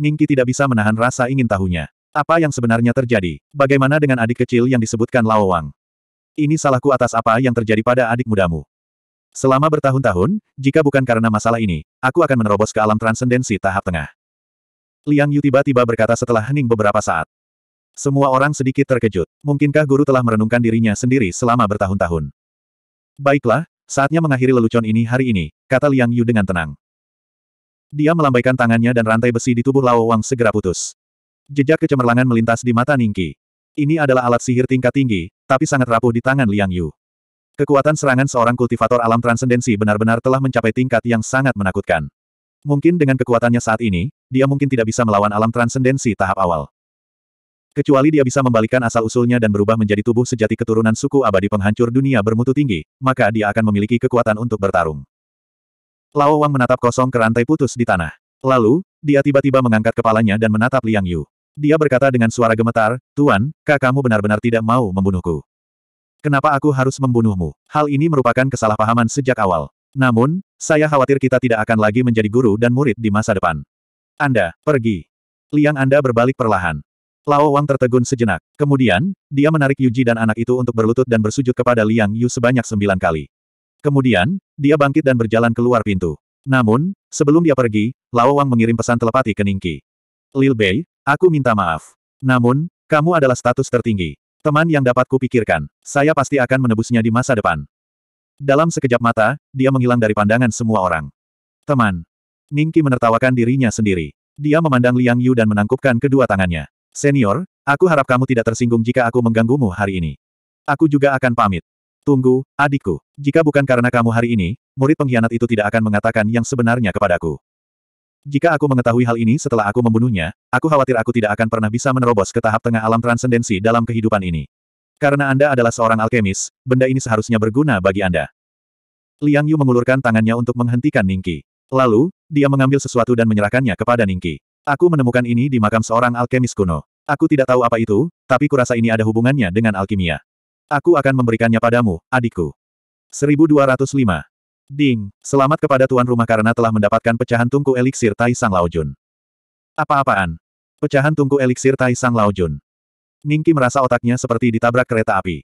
Ningki tidak bisa menahan rasa ingin tahunya. Apa yang sebenarnya terjadi? Bagaimana dengan adik kecil yang disebutkan Lao Wang? ini salahku atas apa yang terjadi pada adik mudamu. Selama bertahun-tahun, jika bukan karena masalah ini, aku akan menerobos ke alam transendensi tahap tengah. Liang Yu tiba-tiba berkata setelah hening beberapa saat. Semua orang sedikit terkejut. Mungkinkah guru telah merenungkan dirinya sendiri selama bertahun-tahun? Baiklah, saatnya mengakhiri lelucon ini hari ini, kata Liang Yu dengan tenang. Dia melambaikan tangannya dan rantai besi di tubuh Lao Wang segera putus. Jejak kecemerlangan melintas di mata Ningki. Ini adalah alat sihir tingkat tinggi, tapi sangat rapuh di tangan Liang Yu. Kekuatan serangan seorang kultivator alam transendensi benar-benar telah mencapai tingkat yang sangat menakutkan. Mungkin dengan kekuatannya saat ini, dia mungkin tidak bisa melawan alam transendensi tahap awal. Kecuali dia bisa membalikan asal-usulnya dan berubah menjadi tubuh sejati keturunan suku abadi penghancur dunia bermutu tinggi, maka dia akan memiliki kekuatan untuk bertarung. Lao Wang menatap kosong ke rantai putus di tanah. Lalu, dia tiba-tiba mengangkat kepalanya dan menatap Liang Yu. Dia berkata dengan suara gemetar, Tuan, kakakmu benar-benar tidak mau membunuhku. Kenapa aku harus membunuhmu? Hal ini merupakan kesalahpahaman sejak awal. Namun, saya khawatir kita tidak akan lagi menjadi guru dan murid di masa depan. Anda, pergi. Liang Anda berbalik perlahan. Lao Wang tertegun sejenak. Kemudian, dia menarik Yuji dan anak itu untuk berlutut dan bersujud kepada Liang Yu sebanyak sembilan kali. Kemudian, dia bangkit dan berjalan keluar pintu. Namun, sebelum dia pergi, Lao Wang mengirim pesan telepati ke Ningki. Lil Bei, Aku minta maaf. Namun, kamu adalah status tertinggi. Teman yang dapat kupikirkan. Saya pasti akan menebusnya di masa depan. Dalam sekejap mata, dia menghilang dari pandangan semua orang. Teman. Ningki menertawakan dirinya sendiri. Dia memandang Liang Yu dan menangkupkan kedua tangannya. Senior, aku harap kamu tidak tersinggung jika aku mengganggumu hari ini. Aku juga akan pamit. Tunggu, adikku. Jika bukan karena kamu hari ini, murid pengkhianat itu tidak akan mengatakan yang sebenarnya kepadaku. Jika aku mengetahui hal ini setelah aku membunuhnya, aku khawatir aku tidak akan pernah bisa menerobos ke tahap tengah alam transendensi dalam kehidupan ini. Karena Anda adalah seorang alkemis, benda ini seharusnya berguna bagi Anda. Liang Yu mengulurkan tangannya untuk menghentikan Ningki. Lalu, dia mengambil sesuatu dan menyerahkannya kepada Ningki. Aku menemukan ini di makam seorang alkemis kuno. Aku tidak tahu apa itu, tapi kurasa ini ada hubungannya dengan alkimia. Aku akan memberikannya padamu, adikku. 1205. Ding, selamat kepada tuan rumah karena telah mendapatkan pecahan tungku eliksir Tai Sang Laojun. Apa-apaan? Pecahan tungku eliksir Tai Sang Laojun. Ningki merasa otaknya seperti ditabrak kereta api.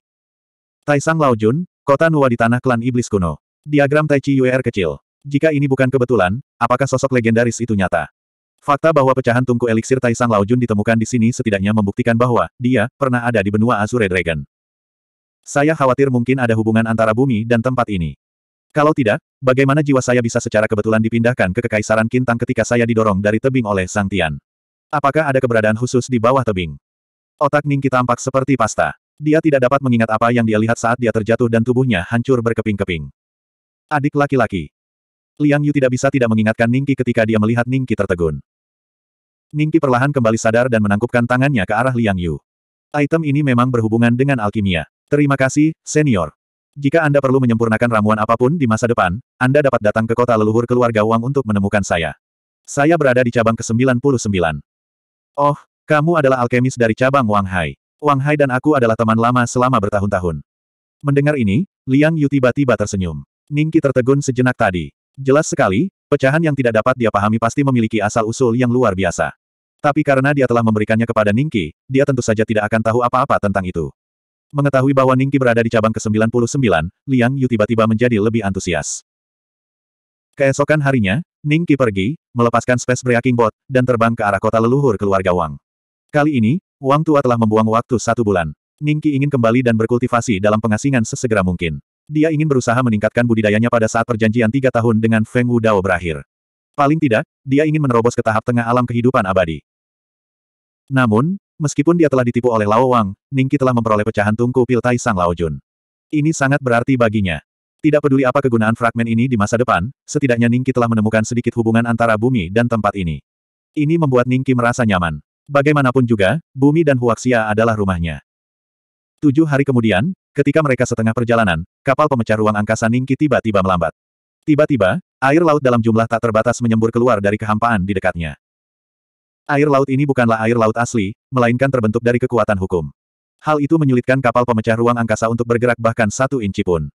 Tai Sang Laojun, kota Nuwa di tanah klan iblis kuno. Diagram Tai Chi Yuer kecil. Jika ini bukan kebetulan, apakah sosok legendaris itu nyata? Fakta bahwa pecahan tungku eliksir Tai Sang Laojun ditemukan di sini setidaknya membuktikan bahwa dia pernah ada di benua Azure Dragon. Saya khawatir mungkin ada hubungan antara bumi dan tempat ini. Kalau tidak, bagaimana jiwa saya bisa secara kebetulan dipindahkan ke Kekaisaran Kintang ketika saya didorong dari tebing oleh Sang Tian? Apakah ada keberadaan khusus di bawah tebing? Otak Ningki tampak seperti pasta. Dia tidak dapat mengingat apa yang dia lihat saat dia terjatuh dan tubuhnya hancur berkeping-keping. Adik laki-laki. Liang Yu tidak bisa tidak mengingatkan Ningki ketika dia melihat Ningki tertegun. Ningki perlahan kembali sadar dan menangkupkan tangannya ke arah Liang Yu. Item ini memang berhubungan dengan alkimia. Terima kasih, senior. Jika Anda perlu menyempurnakan ramuan apapun di masa depan, Anda dapat datang ke kota leluhur keluarga Wang untuk menemukan saya. Saya berada di cabang ke-99. Oh, kamu adalah alkemis dari cabang Wang Hai. Wang Hai dan aku adalah teman lama selama bertahun-tahun. Mendengar ini, Liang Yu tiba-tiba tersenyum. Ningki tertegun sejenak tadi. Jelas sekali, pecahan yang tidak dapat dia pahami pasti memiliki asal-usul yang luar biasa. Tapi karena dia telah memberikannya kepada Ningki, dia tentu saja tidak akan tahu apa-apa tentang itu. Mengetahui bahwa Ningki berada di cabang ke-99, Liang Yu tiba-tiba menjadi lebih antusias. Keesokan harinya, Ningki pergi, melepaskan Space Breaking Bot, dan terbang ke arah kota leluhur keluarga Wang. Kali ini, Wang Tua telah membuang waktu satu bulan. Ningki ingin kembali dan berkultivasi dalam pengasingan sesegera mungkin. Dia ingin berusaha meningkatkan budidayanya pada saat perjanjian tiga tahun dengan Feng Wu Dao berakhir. Paling tidak, dia ingin menerobos ke tahap tengah alam kehidupan abadi. Namun, Meskipun dia telah ditipu oleh Lao Wang, Ningki telah memperoleh pecahan tungku pil Tai Sang Lao Jun. Ini sangat berarti baginya. Tidak peduli apa kegunaan fragmen ini di masa depan, setidaknya Ningki telah menemukan sedikit hubungan antara bumi dan tempat ini. Ini membuat Ningki merasa nyaman. Bagaimanapun juga, bumi dan Huaxia adalah rumahnya. Tujuh hari kemudian, ketika mereka setengah perjalanan, kapal pemecah ruang angkasa Ningki tiba-tiba melambat. Tiba-tiba, air laut dalam jumlah tak terbatas menyembur keluar dari kehampaan di dekatnya. Air laut ini bukanlah air laut asli, melainkan terbentuk dari kekuatan hukum. Hal itu menyulitkan kapal pemecah ruang angkasa untuk bergerak bahkan satu inci pun.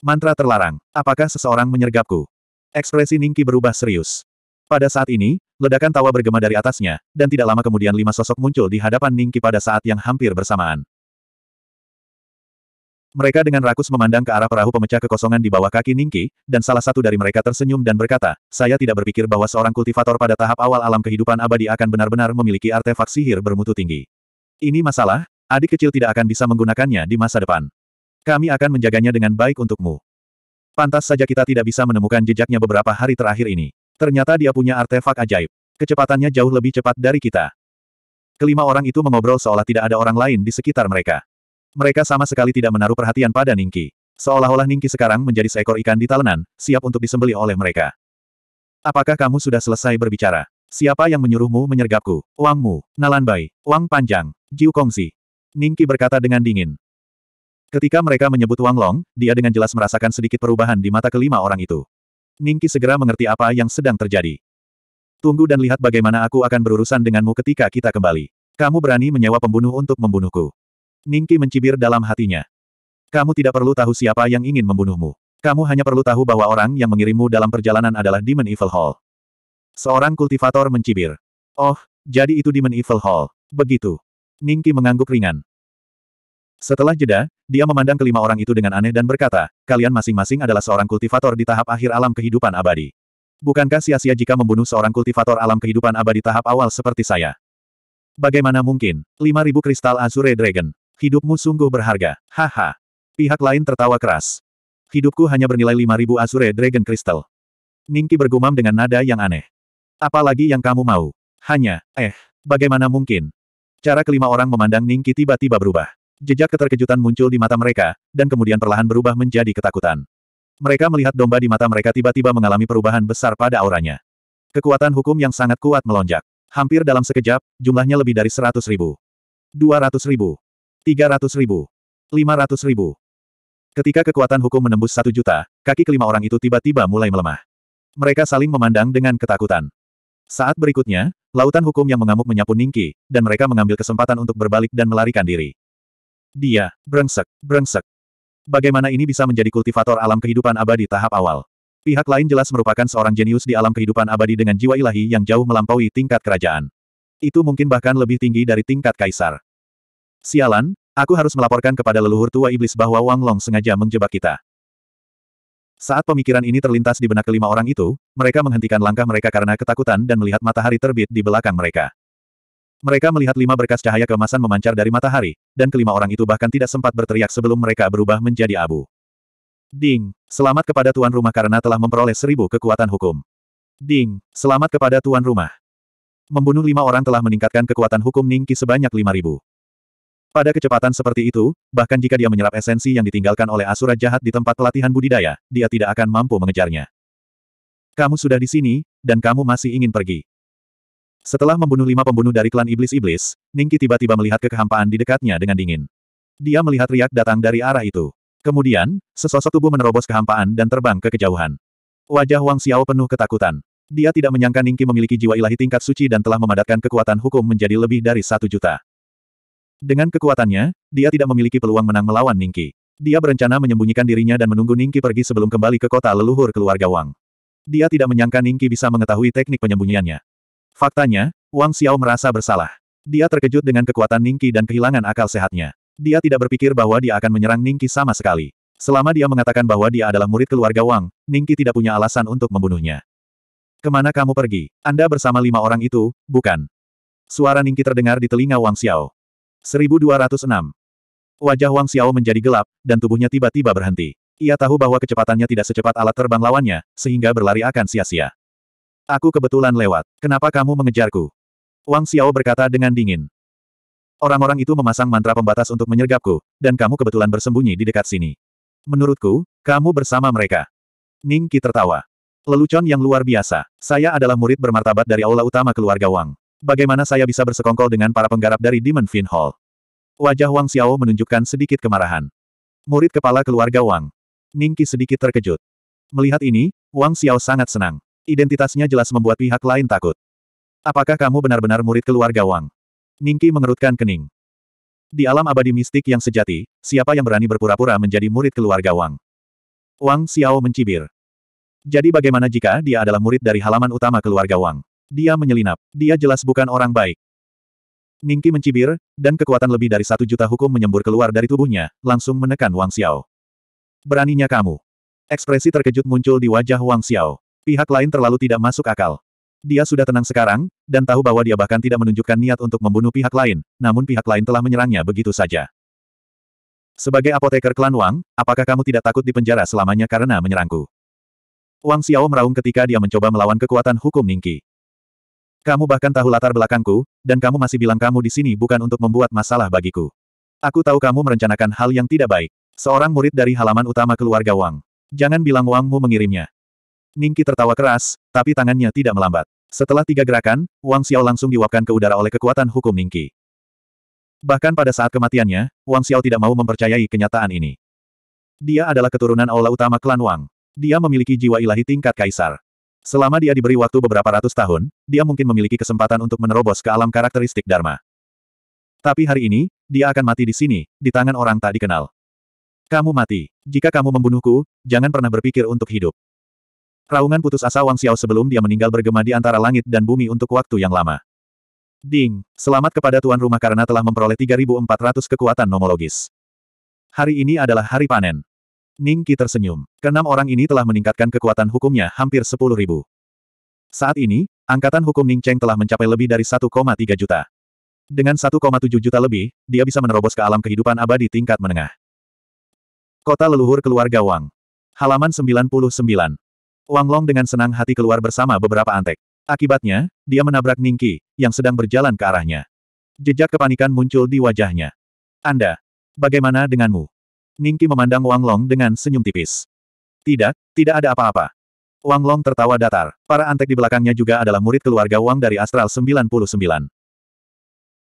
Mantra terlarang. Apakah seseorang menyergapku? Ekspresi Ningki berubah serius. Pada saat ini, ledakan tawa bergema dari atasnya, dan tidak lama kemudian lima sosok muncul di hadapan Ningki pada saat yang hampir bersamaan. Mereka dengan rakus memandang ke arah perahu pemecah kekosongan di bawah kaki Ningki, dan salah satu dari mereka tersenyum dan berkata, saya tidak berpikir bahwa seorang kultivator pada tahap awal alam kehidupan abadi akan benar-benar memiliki artefak sihir bermutu tinggi. Ini masalah, adik kecil tidak akan bisa menggunakannya di masa depan. Kami akan menjaganya dengan baik untukmu. Pantas saja kita tidak bisa menemukan jejaknya beberapa hari terakhir ini. Ternyata dia punya artefak ajaib. Kecepatannya jauh lebih cepat dari kita. Kelima orang itu mengobrol seolah tidak ada orang lain di sekitar mereka. Mereka sama sekali tidak menaruh perhatian pada Ningki. Seolah-olah Ningki sekarang menjadi seekor ikan di talenan, siap untuk disembeli oleh mereka. Apakah kamu sudah selesai berbicara? Siapa yang menyuruhmu menyergapku? Wangmu, Nalanbai, Wang Panjang, Jiu Kongsi. Ningki berkata dengan dingin. Ketika mereka menyebut Wang Long, dia dengan jelas merasakan sedikit perubahan di mata kelima orang itu. Ningki segera mengerti apa yang sedang terjadi. Tunggu dan lihat bagaimana aku akan berurusan denganmu ketika kita kembali. Kamu berani menyewa pembunuh untuk membunuhku. Ningki mencibir dalam hatinya. Kamu tidak perlu tahu siapa yang ingin membunuhmu. Kamu hanya perlu tahu bahwa orang yang mengirimmu dalam perjalanan adalah Demon Evil Hall. Seorang kultivator mencibir. Oh, jadi itu Demon Evil Hall. Begitu. Ningki mengangguk ringan. Setelah jeda, dia memandang kelima orang itu dengan aneh dan berkata, kalian masing-masing adalah seorang kultivator di tahap akhir alam kehidupan abadi. Bukankah sia-sia jika membunuh seorang kultivator alam kehidupan abadi tahap awal seperti saya? Bagaimana mungkin? 5000 kristal Azure Dragon. Hidupmu sungguh berharga. Haha. Pihak lain tertawa keras. Hidupku hanya bernilai 5000 Azure Dragon Crystal. Ningki bergumam dengan nada yang aneh. Apalagi yang kamu mau? Hanya, eh, bagaimana mungkin? Cara kelima orang memandang Ningki tiba-tiba berubah. Jejak keterkejutan muncul di mata mereka, dan kemudian perlahan berubah menjadi ketakutan. Mereka melihat domba di mata mereka tiba-tiba mengalami perubahan besar pada auranya. Kekuatan hukum yang sangat kuat melonjak. Hampir dalam sekejap, jumlahnya lebih dari seratus ribu. dua ratus ribu. 300 ribu. 500 ribu. Ketika kekuatan hukum menembus satu juta, kaki kelima orang itu tiba-tiba mulai melemah. Mereka saling memandang dengan ketakutan. Saat berikutnya, lautan hukum yang mengamuk menyapu Ningki, dan mereka mengambil kesempatan untuk berbalik dan melarikan diri. Dia, brengsek, brengsek. Bagaimana ini bisa menjadi kultivator alam kehidupan abadi tahap awal? Pihak lain jelas merupakan seorang jenius di alam kehidupan abadi dengan jiwa ilahi yang jauh melampaui tingkat kerajaan. Itu mungkin bahkan lebih tinggi dari tingkat kaisar. Sialan, aku harus melaporkan kepada leluhur tua iblis bahwa Wang Long sengaja menjebak kita. Saat pemikiran ini terlintas di benak kelima orang itu, mereka menghentikan langkah mereka karena ketakutan dan melihat matahari terbit di belakang mereka. Mereka melihat lima berkas cahaya keemasan memancar dari matahari, dan kelima orang itu bahkan tidak sempat berteriak sebelum mereka berubah menjadi abu. Ding, selamat kepada tuan rumah karena telah memperoleh seribu kekuatan hukum. Ding, selamat kepada tuan rumah. Membunuh lima orang telah meningkatkan kekuatan hukum Ningki sebanyak lima ribu. Pada kecepatan seperti itu, bahkan jika dia menyerap esensi yang ditinggalkan oleh Asura jahat di tempat pelatihan budidaya, dia tidak akan mampu mengejarnya. Kamu sudah di sini, dan kamu masih ingin pergi. Setelah membunuh lima pembunuh dari klan Iblis-Iblis, Ningki tiba-tiba melihat kekehampaan di dekatnya dengan dingin. Dia melihat riak datang dari arah itu. Kemudian, sesosok tubuh menerobos kehampaan dan terbang ke kejauhan. Wajah Wang Xiao penuh ketakutan. Dia tidak menyangka Ningki memiliki jiwa ilahi tingkat suci dan telah memadatkan kekuatan hukum menjadi lebih dari satu juta. Dengan kekuatannya, dia tidak memiliki peluang menang melawan Ningki. Dia berencana menyembunyikan dirinya dan menunggu Ningki pergi sebelum kembali ke kota leluhur keluarga Wang. Dia tidak menyangka Ningki bisa mengetahui teknik penyembunyiannya. Faktanya, Wang Xiao merasa bersalah. Dia terkejut dengan kekuatan Ningki dan kehilangan akal sehatnya. Dia tidak berpikir bahwa dia akan menyerang Ningki sama sekali. Selama dia mengatakan bahwa dia adalah murid keluarga Wang, Ningki tidak punya alasan untuk membunuhnya. Kemana kamu pergi? Anda bersama lima orang itu, bukan? Suara Ningki terdengar di telinga Wang Xiao. 1206. Wajah Wang Xiao menjadi gelap, dan tubuhnya tiba-tiba berhenti. Ia tahu bahwa kecepatannya tidak secepat alat terbang lawannya, sehingga berlari akan sia-sia. Aku kebetulan lewat. Kenapa kamu mengejarku? Wang Xiao berkata dengan dingin. Orang-orang itu memasang mantra pembatas untuk menyergapku, dan kamu kebetulan bersembunyi di dekat sini. Menurutku, kamu bersama mereka. Ning Qi tertawa. Lelucon yang luar biasa. Saya adalah murid bermartabat dari aula utama keluarga Wang. Bagaimana saya bisa bersekongkol dengan para penggarap dari Demon Fin Hall? Wajah Wang Xiao menunjukkan sedikit kemarahan. Murid kepala keluarga Wang. Ningki sedikit terkejut. Melihat ini, Wang Xiao sangat senang. Identitasnya jelas membuat pihak lain takut. Apakah kamu benar-benar murid keluarga Wang? Ningki mengerutkan kening. Di alam abadi mistik yang sejati, siapa yang berani berpura-pura menjadi murid keluarga Wang? Wang Xiao mencibir. Jadi bagaimana jika dia adalah murid dari halaman utama keluarga Wang? Dia menyelinap. Dia jelas bukan orang baik. Ningki mencibir, dan kekuatan lebih dari satu juta hukum menyembur keluar dari tubuhnya, langsung menekan Wang Xiao. Beraninya kamu. Ekspresi terkejut muncul di wajah Wang Xiao. Pihak lain terlalu tidak masuk akal. Dia sudah tenang sekarang, dan tahu bahwa dia bahkan tidak menunjukkan niat untuk membunuh pihak lain, namun pihak lain telah menyerangnya begitu saja. Sebagai apoteker klan Wang, apakah kamu tidak takut dipenjara selamanya karena menyerangku? Wang Xiao meraung ketika dia mencoba melawan kekuatan hukum Ningki. Kamu bahkan tahu latar belakangku, dan kamu masih bilang kamu di sini bukan untuk membuat masalah bagiku. Aku tahu kamu merencanakan hal yang tidak baik. Seorang murid dari halaman utama keluarga Wang. Jangan bilang Wangmu mengirimnya. Ningki tertawa keras, tapi tangannya tidak melambat. Setelah tiga gerakan, Wang Xiao langsung diwapkan ke udara oleh kekuatan hukum Ningki. Bahkan pada saat kematiannya, Wang Xiao tidak mau mempercayai kenyataan ini. Dia adalah keturunan aula utama klan Wang. Dia memiliki jiwa ilahi tingkat kaisar. Selama dia diberi waktu beberapa ratus tahun, dia mungkin memiliki kesempatan untuk menerobos ke alam karakteristik Dharma. Tapi hari ini, dia akan mati di sini, di tangan orang tak dikenal. Kamu mati. Jika kamu membunuhku, jangan pernah berpikir untuk hidup. Raungan putus asa Wang Xiao sebelum dia meninggal bergema di antara langit dan bumi untuk waktu yang lama. Ding, selamat kepada tuan rumah karena telah memperoleh 3400 kekuatan nomologis. Hari ini adalah hari panen. Ning Qi tersenyum. Kenam orang ini telah meningkatkan kekuatan hukumnya hampir sepuluh ribu. Saat ini, angkatan hukum Ning Cheng telah mencapai lebih dari 1,3 juta. Dengan 1,7 juta lebih, dia bisa menerobos ke alam kehidupan abadi tingkat menengah. Kota leluhur keluarga Wang. Halaman 99. Wang Long dengan senang hati keluar bersama beberapa antek. Akibatnya, dia menabrak Ning Qi, yang sedang berjalan ke arahnya. Jejak kepanikan muncul di wajahnya. Anda, bagaimana denganmu? Ningki memandang Wang Long dengan senyum tipis. Tidak, tidak ada apa-apa. Wang Long tertawa datar. Para antek di belakangnya juga adalah murid keluarga Wang dari Astral 99.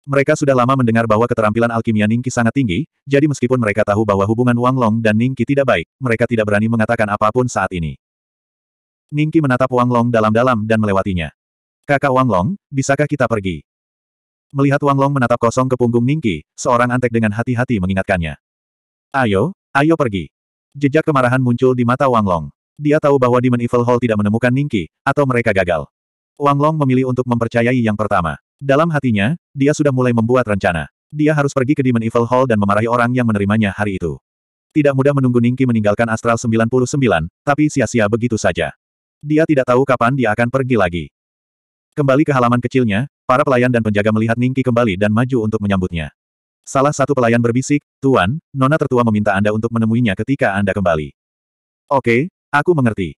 Mereka sudah lama mendengar bahwa keterampilan alkimia Ningki sangat tinggi, jadi meskipun mereka tahu bahwa hubungan Wang Long dan Ningki tidak baik, mereka tidak berani mengatakan apapun saat ini. Ningki menatap Wang Long dalam-dalam dan melewatinya. Kakak Wang Long, bisakah kita pergi? Melihat Wang Long menatap kosong ke punggung Ningki, seorang antek dengan hati-hati mengingatkannya. Ayo, ayo pergi. Jejak kemarahan muncul di mata Wang Long. Dia tahu bahwa Demon Evil Hall tidak menemukan Ningki, atau mereka gagal. Wang Long memilih untuk mempercayai yang pertama. Dalam hatinya, dia sudah mulai membuat rencana. Dia harus pergi ke Demon Evil Hall dan memarahi orang yang menerimanya hari itu. Tidak mudah menunggu Ningki meninggalkan Astral 99, tapi sia-sia begitu saja. Dia tidak tahu kapan dia akan pergi lagi. Kembali ke halaman kecilnya, para pelayan dan penjaga melihat Ningki kembali dan maju untuk menyambutnya. Salah satu pelayan berbisik, Tuan, Nona tertua meminta Anda untuk menemuinya ketika Anda kembali. Oke, aku mengerti.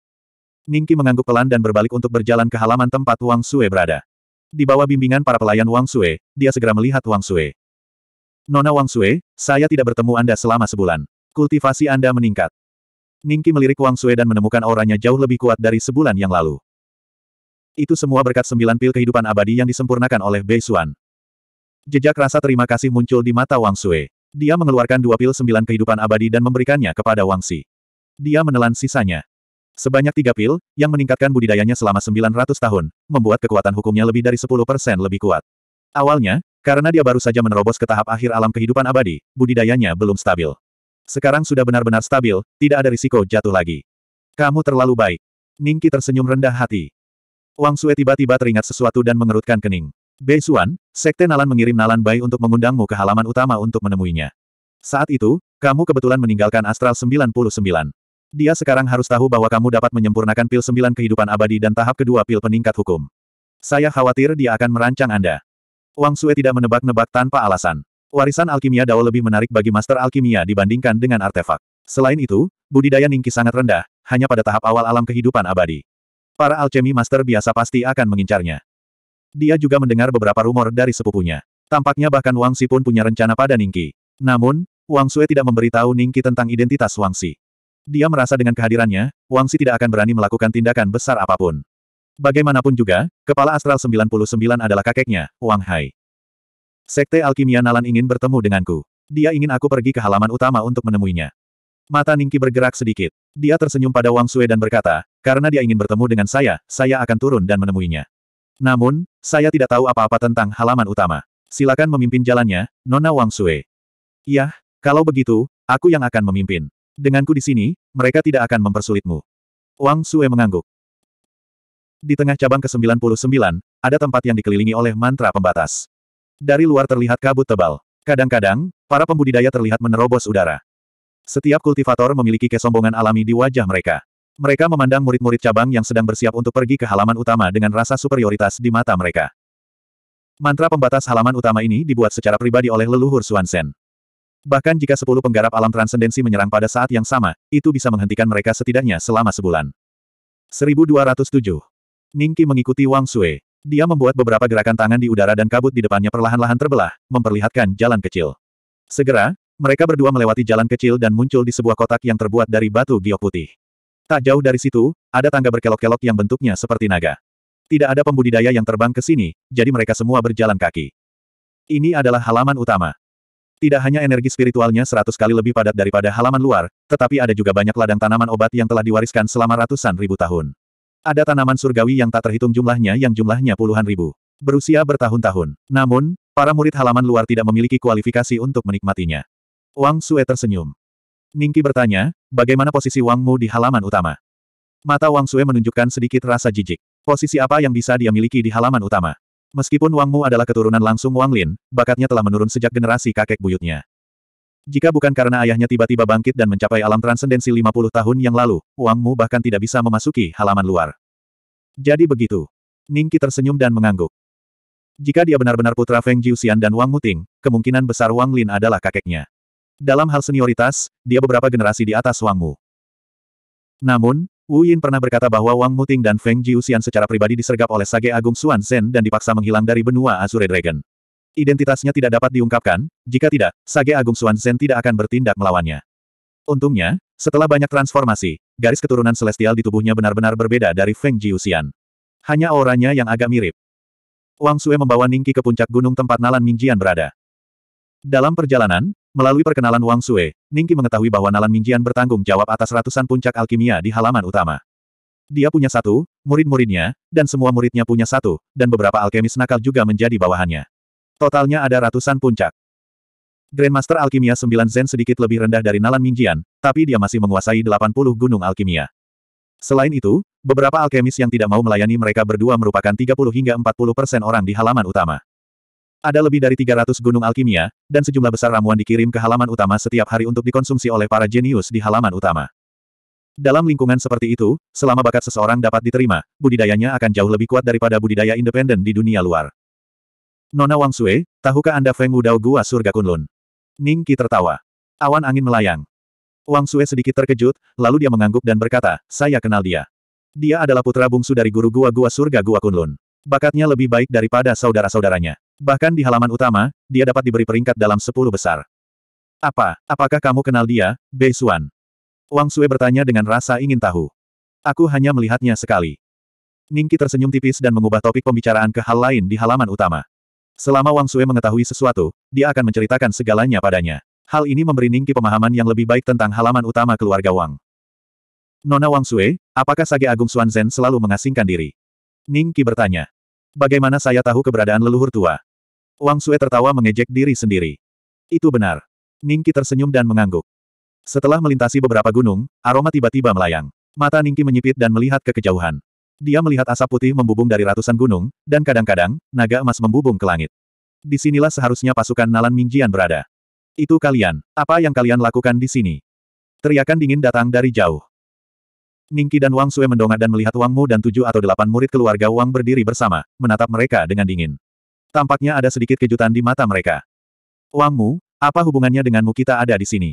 Ningki mengangguk pelan dan berbalik untuk berjalan ke halaman tempat Wang Sue berada. Di bawah bimbingan para pelayan Wang Sue, dia segera melihat Wang Sue. Nona Wang Sue, saya tidak bertemu Anda selama sebulan. Kultivasi Anda meningkat. Ningki melirik Wang Sue dan menemukan auranya jauh lebih kuat dari sebulan yang lalu. Itu semua berkat sembilan pil kehidupan abadi yang disempurnakan oleh Bei Xuan. Jejak rasa terima kasih muncul di mata Wang Sui. Dia mengeluarkan dua pil sembilan kehidupan abadi dan memberikannya kepada Wang Si. Dia menelan sisanya. Sebanyak tiga pil, yang meningkatkan budidayanya selama 900 tahun, membuat kekuatan hukumnya lebih dari 10% lebih kuat. Awalnya, karena dia baru saja menerobos ke tahap akhir alam kehidupan abadi, budidayanya belum stabil. Sekarang sudah benar-benar stabil, tidak ada risiko jatuh lagi. Kamu terlalu baik. Ningki tersenyum rendah hati. Wang Sue tiba-tiba teringat sesuatu dan mengerutkan kening. Beisuan, Sekte Nalan mengirim Nalan Bai untuk mengundangmu ke halaman utama untuk menemuinya. Saat itu, kamu kebetulan meninggalkan Astral 99. Dia sekarang harus tahu bahwa kamu dapat menyempurnakan pil 9 kehidupan abadi dan tahap kedua pil peningkat hukum. Saya khawatir dia akan merancang Anda. Wang Sue tidak menebak-nebak tanpa alasan. Warisan alkimia Dao lebih menarik bagi master alkimia dibandingkan dengan artefak. Selain itu, budidaya Ningki sangat rendah, hanya pada tahap awal alam kehidupan abadi. Para alchemy master biasa pasti akan mengincarnya. Dia juga mendengar beberapa rumor dari sepupunya. Tampaknya bahkan Wang Si pun punya rencana pada Ningki. Namun, Wang Sue tidak memberitahu Ningki tentang identitas Wang Si. Dia merasa dengan kehadirannya, Wang Si tidak akan berani melakukan tindakan besar apapun. Bagaimanapun juga, Kepala Astral 99 adalah kakeknya, Wang Hai. Sekte Alkimia Nalan ingin bertemu denganku. Dia ingin aku pergi ke halaman utama untuk menemuinya. Mata Ningki bergerak sedikit. Dia tersenyum pada Wang Sue dan berkata, karena dia ingin bertemu dengan saya, saya akan turun dan menemuinya. Namun, saya tidak tahu apa-apa tentang halaman utama. Silakan memimpin jalannya, Nona Wang Sue. Yah, kalau begitu, aku yang akan memimpin. Denganku di sini, mereka tidak akan mempersulitmu. Wang Sue mengangguk. Di tengah cabang ke-99, ada tempat yang dikelilingi oleh mantra pembatas. Dari luar terlihat kabut tebal. Kadang-kadang, para pembudidaya terlihat menerobos udara. Setiap kultivator memiliki kesombongan alami di wajah mereka. Mereka memandang murid-murid cabang yang sedang bersiap untuk pergi ke halaman utama dengan rasa superioritas di mata mereka. Mantra pembatas halaman utama ini dibuat secara pribadi oleh leluhur Suansen. Bahkan jika sepuluh penggarap alam transendensi menyerang pada saat yang sama, itu bisa menghentikan mereka setidaknya selama sebulan. 1207. Ningki mengikuti Wang Sui. Dia membuat beberapa gerakan tangan di udara dan kabut di depannya perlahan-lahan terbelah, memperlihatkan jalan kecil. Segera, mereka berdua melewati jalan kecil dan muncul di sebuah kotak yang terbuat dari batu giok putih. Tak jauh dari situ, ada tangga berkelok-kelok yang bentuknya seperti naga. Tidak ada pembudidaya yang terbang ke sini, jadi mereka semua berjalan kaki. Ini adalah halaman utama. Tidak hanya energi spiritualnya seratus kali lebih padat daripada halaman luar, tetapi ada juga banyak ladang tanaman obat yang telah diwariskan selama ratusan ribu tahun. Ada tanaman surgawi yang tak terhitung jumlahnya yang jumlahnya puluhan ribu. Berusia bertahun-tahun. Namun, para murid halaman luar tidak memiliki kualifikasi untuk menikmatinya. Wang Sue tersenyum. Ningki bertanya, bagaimana posisi Wangmu di halaman utama? Mata Wang Sue menunjukkan sedikit rasa jijik. Posisi apa yang bisa dia miliki di halaman utama? Meskipun Wangmu adalah keturunan langsung Wang Lin, bakatnya telah menurun sejak generasi kakek buyutnya. Jika bukan karena ayahnya tiba-tiba bangkit dan mencapai alam transendensi 50 tahun yang lalu, Wangmu bahkan tidak bisa memasuki halaman luar. Jadi begitu. Ningki tersenyum dan mengangguk. Jika dia benar-benar putra Feng Jiuxian dan Wang Muting, kemungkinan besar Wang Lin adalah kakeknya. Dalam hal senioritas, dia beberapa generasi di atas Wang Mu. Namun, Wu Yin pernah berkata bahwa Wang Muting dan Feng Jiuxian secara pribadi disergap oleh Sage Agung Xuan Zhen dan dipaksa menghilang dari benua Azure Dragon. Identitasnya tidak dapat diungkapkan, jika tidak, Sage Agung Xuan Zhen tidak akan bertindak melawannya. Untungnya, setelah banyak transformasi, garis keturunan celestial di tubuhnya benar-benar berbeda dari Feng Jiuxian. Hanya auranya yang agak mirip. Wang Sue membawa Ningki ke puncak gunung tempat Nalan Mingjian berada. Dalam perjalanan, Melalui perkenalan Wang Sue, Ningki mengetahui bahwa Nalan Mingjian bertanggung jawab atas ratusan puncak alkimia di halaman utama. Dia punya satu, murid-muridnya, dan semua muridnya punya satu, dan beberapa alkemis nakal juga menjadi bawahannya. Totalnya ada ratusan puncak. Grandmaster Alkimia 9 Zen sedikit lebih rendah dari Nalan Mingjian, tapi dia masih menguasai 80 gunung alkimia. Selain itu, beberapa alkemis yang tidak mau melayani mereka berdua merupakan 30 hingga 40 persen orang di halaman utama. Ada lebih dari 300 gunung alkimia, dan sejumlah besar ramuan dikirim ke halaman utama setiap hari untuk dikonsumsi oleh para jenius di halaman utama. Dalam lingkungan seperti itu, selama bakat seseorang dapat diterima, budidayanya akan jauh lebih kuat daripada budidaya independen di dunia luar. Nona Wang Sui, tahukah Anda Feng Wudao Gua Surga Kunlun? Ning Qi tertawa. Awan angin melayang. Wang Sui sedikit terkejut, lalu dia mengangguk dan berkata, saya kenal dia. Dia adalah putra bungsu dari guru gua gua surga gua Kunlun. Bakatnya lebih baik daripada saudara-saudaranya. Bahkan di halaman utama, dia dapat diberi peringkat dalam sepuluh besar. Apa, apakah kamu kenal dia, Bei Xuan? Wang Sue bertanya dengan rasa ingin tahu. Aku hanya melihatnya sekali. Ningki tersenyum tipis dan mengubah topik pembicaraan ke hal lain di halaman utama. Selama Wang Sue mengetahui sesuatu, dia akan menceritakan segalanya padanya. Hal ini memberi Ningki pemahaman yang lebih baik tentang halaman utama keluarga Wang. Nona Wang Sue, apakah Sage Agung Xuan Zhen selalu mengasingkan diri? Ningki bertanya. Bagaimana saya tahu keberadaan leluhur tua? Wang Sue tertawa mengejek diri sendiri. Itu benar. Ningki tersenyum dan mengangguk. Setelah melintasi beberapa gunung, aroma tiba-tiba melayang. Mata Ningki menyipit dan melihat ke kejauhan. Dia melihat asap putih membubung dari ratusan gunung, dan kadang-kadang, naga emas membubung ke langit. Disinilah seharusnya pasukan Nalan Mingjian berada. Itu kalian. Apa yang kalian lakukan di sini? Teriakan dingin datang dari jauh. Ningki dan Wang Sue mendongak dan melihat Wang Mu dan tujuh atau delapan murid keluarga Wang berdiri bersama, menatap mereka dengan dingin. Tampaknya ada sedikit kejutan di mata mereka. Wang Mu, apa hubungannya denganmu kita ada di sini?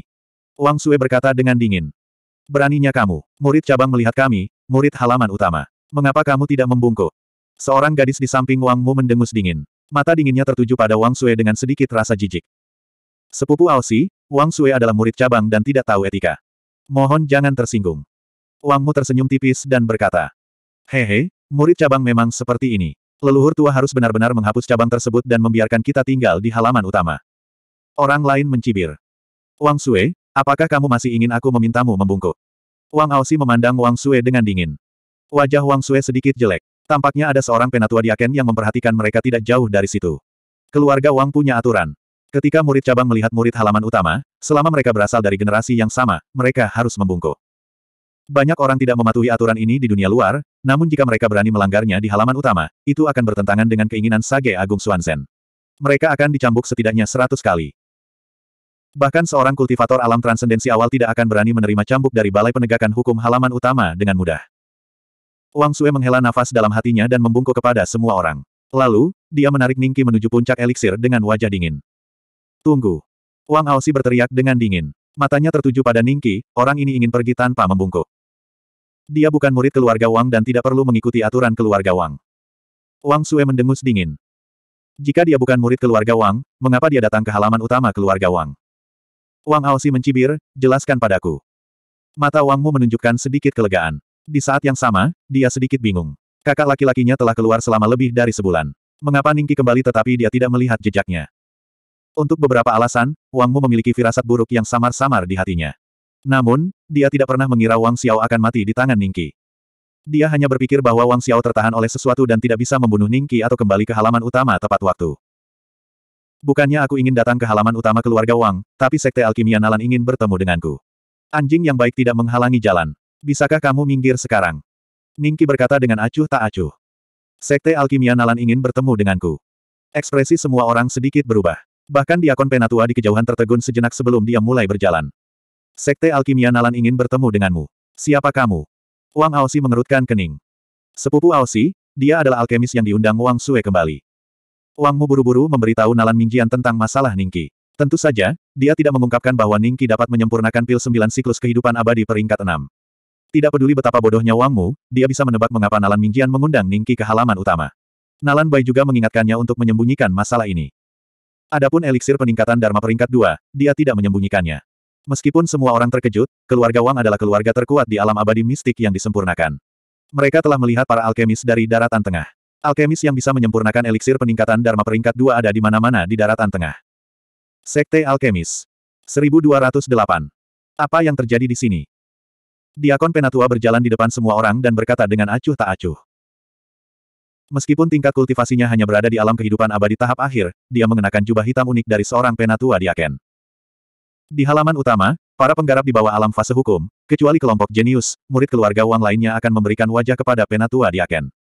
Wang Sue berkata dengan dingin. Beraninya kamu, murid cabang melihat kami, murid halaman utama. Mengapa kamu tidak membungkuk? Seorang gadis di samping Wang Mu mendengus dingin. Mata dinginnya tertuju pada Wang Sue dengan sedikit rasa jijik. Sepupu Aosi, Wang Sue adalah murid cabang dan tidak tahu etika. Mohon jangan tersinggung. Wang tersenyum tipis dan berkata. Hehe, murid cabang memang seperti ini. Leluhur tua harus benar-benar menghapus cabang tersebut dan membiarkan kita tinggal di halaman utama. Orang lain mencibir. Wang Sue, apakah kamu masih ingin aku memintamu membungkuk? Wang Aosi memandang Wang Sue dengan dingin. Wajah Wang Sue sedikit jelek. Tampaknya ada seorang penatua diaken yang memperhatikan mereka tidak jauh dari situ. Keluarga Wang punya aturan. Ketika murid cabang melihat murid halaman utama, selama mereka berasal dari generasi yang sama, mereka harus membungkuk. Banyak orang tidak mematuhi aturan ini di dunia luar, namun jika mereka berani melanggarnya di halaman utama, itu akan bertentangan dengan keinginan Sage Agung Suanzen. Mereka akan dicambuk setidaknya seratus kali. Bahkan seorang kultivator alam transendensi awal tidak akan berani menerima cambuk dari Balai Penegakan Hukum halaman utama dengan mudah. Wang Sue menghela nafas dalam hatinya dan membungkuk kepada semua orang. Lalu, dia menarik Ningki menuju puncak eliksir dengan wajah dingin. Tunggu. Wang Aosi berteriak dengan dingin. Matanya tertuju pada Ningki, orang ini ingin pergi tanpa membungkuk. Dia bukan murid keluarga Wang dan tidak perlu mengikuti aturan keluarga Wang. Wang Sue mendengus dingin. Jika dia bukan murid keluarga Wang, mengapa dia datang ke halaman utama keluarga Wang? Wang Aosi mencibir, jelaskan padaku. Mata Wangmu menunjukkan sedikit kelegaan. Di saat yang sama, dia sedikit bingung. Kakak laki-lakinya telah keluar selama lebih dari sebulan. Mengapa Ningki kembali tetapi dia tidak melihat jejaknya? Untuk beberapa alasan, Wangmu memiliki firasat buruk yang samar-samar di hatinya. Namun, dia tidak pernah mengira Wang Xiao akan mati di tangan Ningki. Dia hanya berpikir bahwa Wang Xiao tertahan oleh sesuatu dan tidak bisa membunuh Ningki atau kembali ke halaman utama tepat waktu. Bukannya aku ingin datang ke halaman utama keluarga Wang, tapi Sekte Alkimia Nalan ingin bertemu denganku. Anjing yang baik tidak menghalangi jalan. Bisakah kamu minggir sekarang? Ningki berkata dengan acuh tak acuh. Sekte Alkimia Nalan ingin bertemu denganku. Ekspresi semua orang sedikit berubah. Bahkan diakon penatua di kejauhan tertegun sejenak sebelum dia mulai berjalan. Sekte Alkimia Nalan ingin bertemu denganmu. Siapa kamu? Wang Aosi mengerutkan kening. Sepupu Aosi, dia adalah alkemis yang diundang Wang Sue kembali. Wangmu buru-buru memberitahu Nalan Mingjian tentang masalah Ningki. Tentu saja, dia tidak mengungkapkan bahwa Ningki dapat menyempurnakan pil sembilan siklus kehidupan abadi peringkat enam. Tidak peduli betapa bodohnya Wangmu, dia bisa menebak mengapa Nalan Mingjian mengundang Ningki ke halaman utama. Nalan Bai juga mengingatkannya untuk menyembunyikan masalah ini. Adapun eliksir peningkatan Dharma peringkat dua, dia tidak menyembunyikannya. Meskipun semua orang terkejut, keluarga Wang adalah keluarga terkuat di alam abadi mistik yang disempurnakan. Mereka telah melihat para alkemis dari daratan tengah. Alkemis yang bisa menyempurnakan eliksir peningkatan Dharma peringkat dua ada di mana-mana di daratan tengah. Sekte Alkemis. 1208. Apa yang terjadi di sini? Diakon Penatua berjalan di depan semua orang dan berkata dengan acuh tak acuh. Meskipun tingkat kultivasinya hanya berada di alam kehidupan abadi tahap akhir, dia mengenakan jubah hitam unik dari seorang penatua diaken. Di halaman utama, para penggarap di bawah alam fase hukum, kecuali kelompok jenius, murid keluarga Wang lainnya akan memberikan wajah kepada penatua Diaken.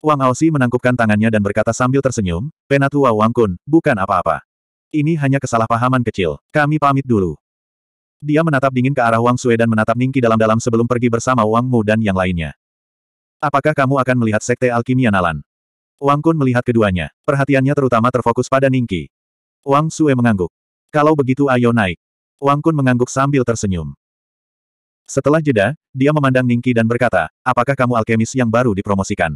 Wang Aosi menangkupkan tangannya dan berkata sambil tersenyum, Penatua Wang Kun, bukan apa-apa. Ini hanya kesalahpahaman kecil, kami pamit dulu. Dia menatap dingin ke arah Wang Sue dan menatap Ningki dalam-dalam sebelum pergi bersama Wang Mu dan yang lainnya. Apakah kamu akan melihat Sekte Alkimia Nalan? Wang Kun melihat keduanya, perhatiannya terutama terfokus pada Ningki. Wang Sue mengangguk. Kalau begitu ayo naik. Wang Kun mengangguk sambil tersenyum. Setelah jeda, dia memandang Ningki dan berkata, apakah kamu alkemis yang baru dipromosikan?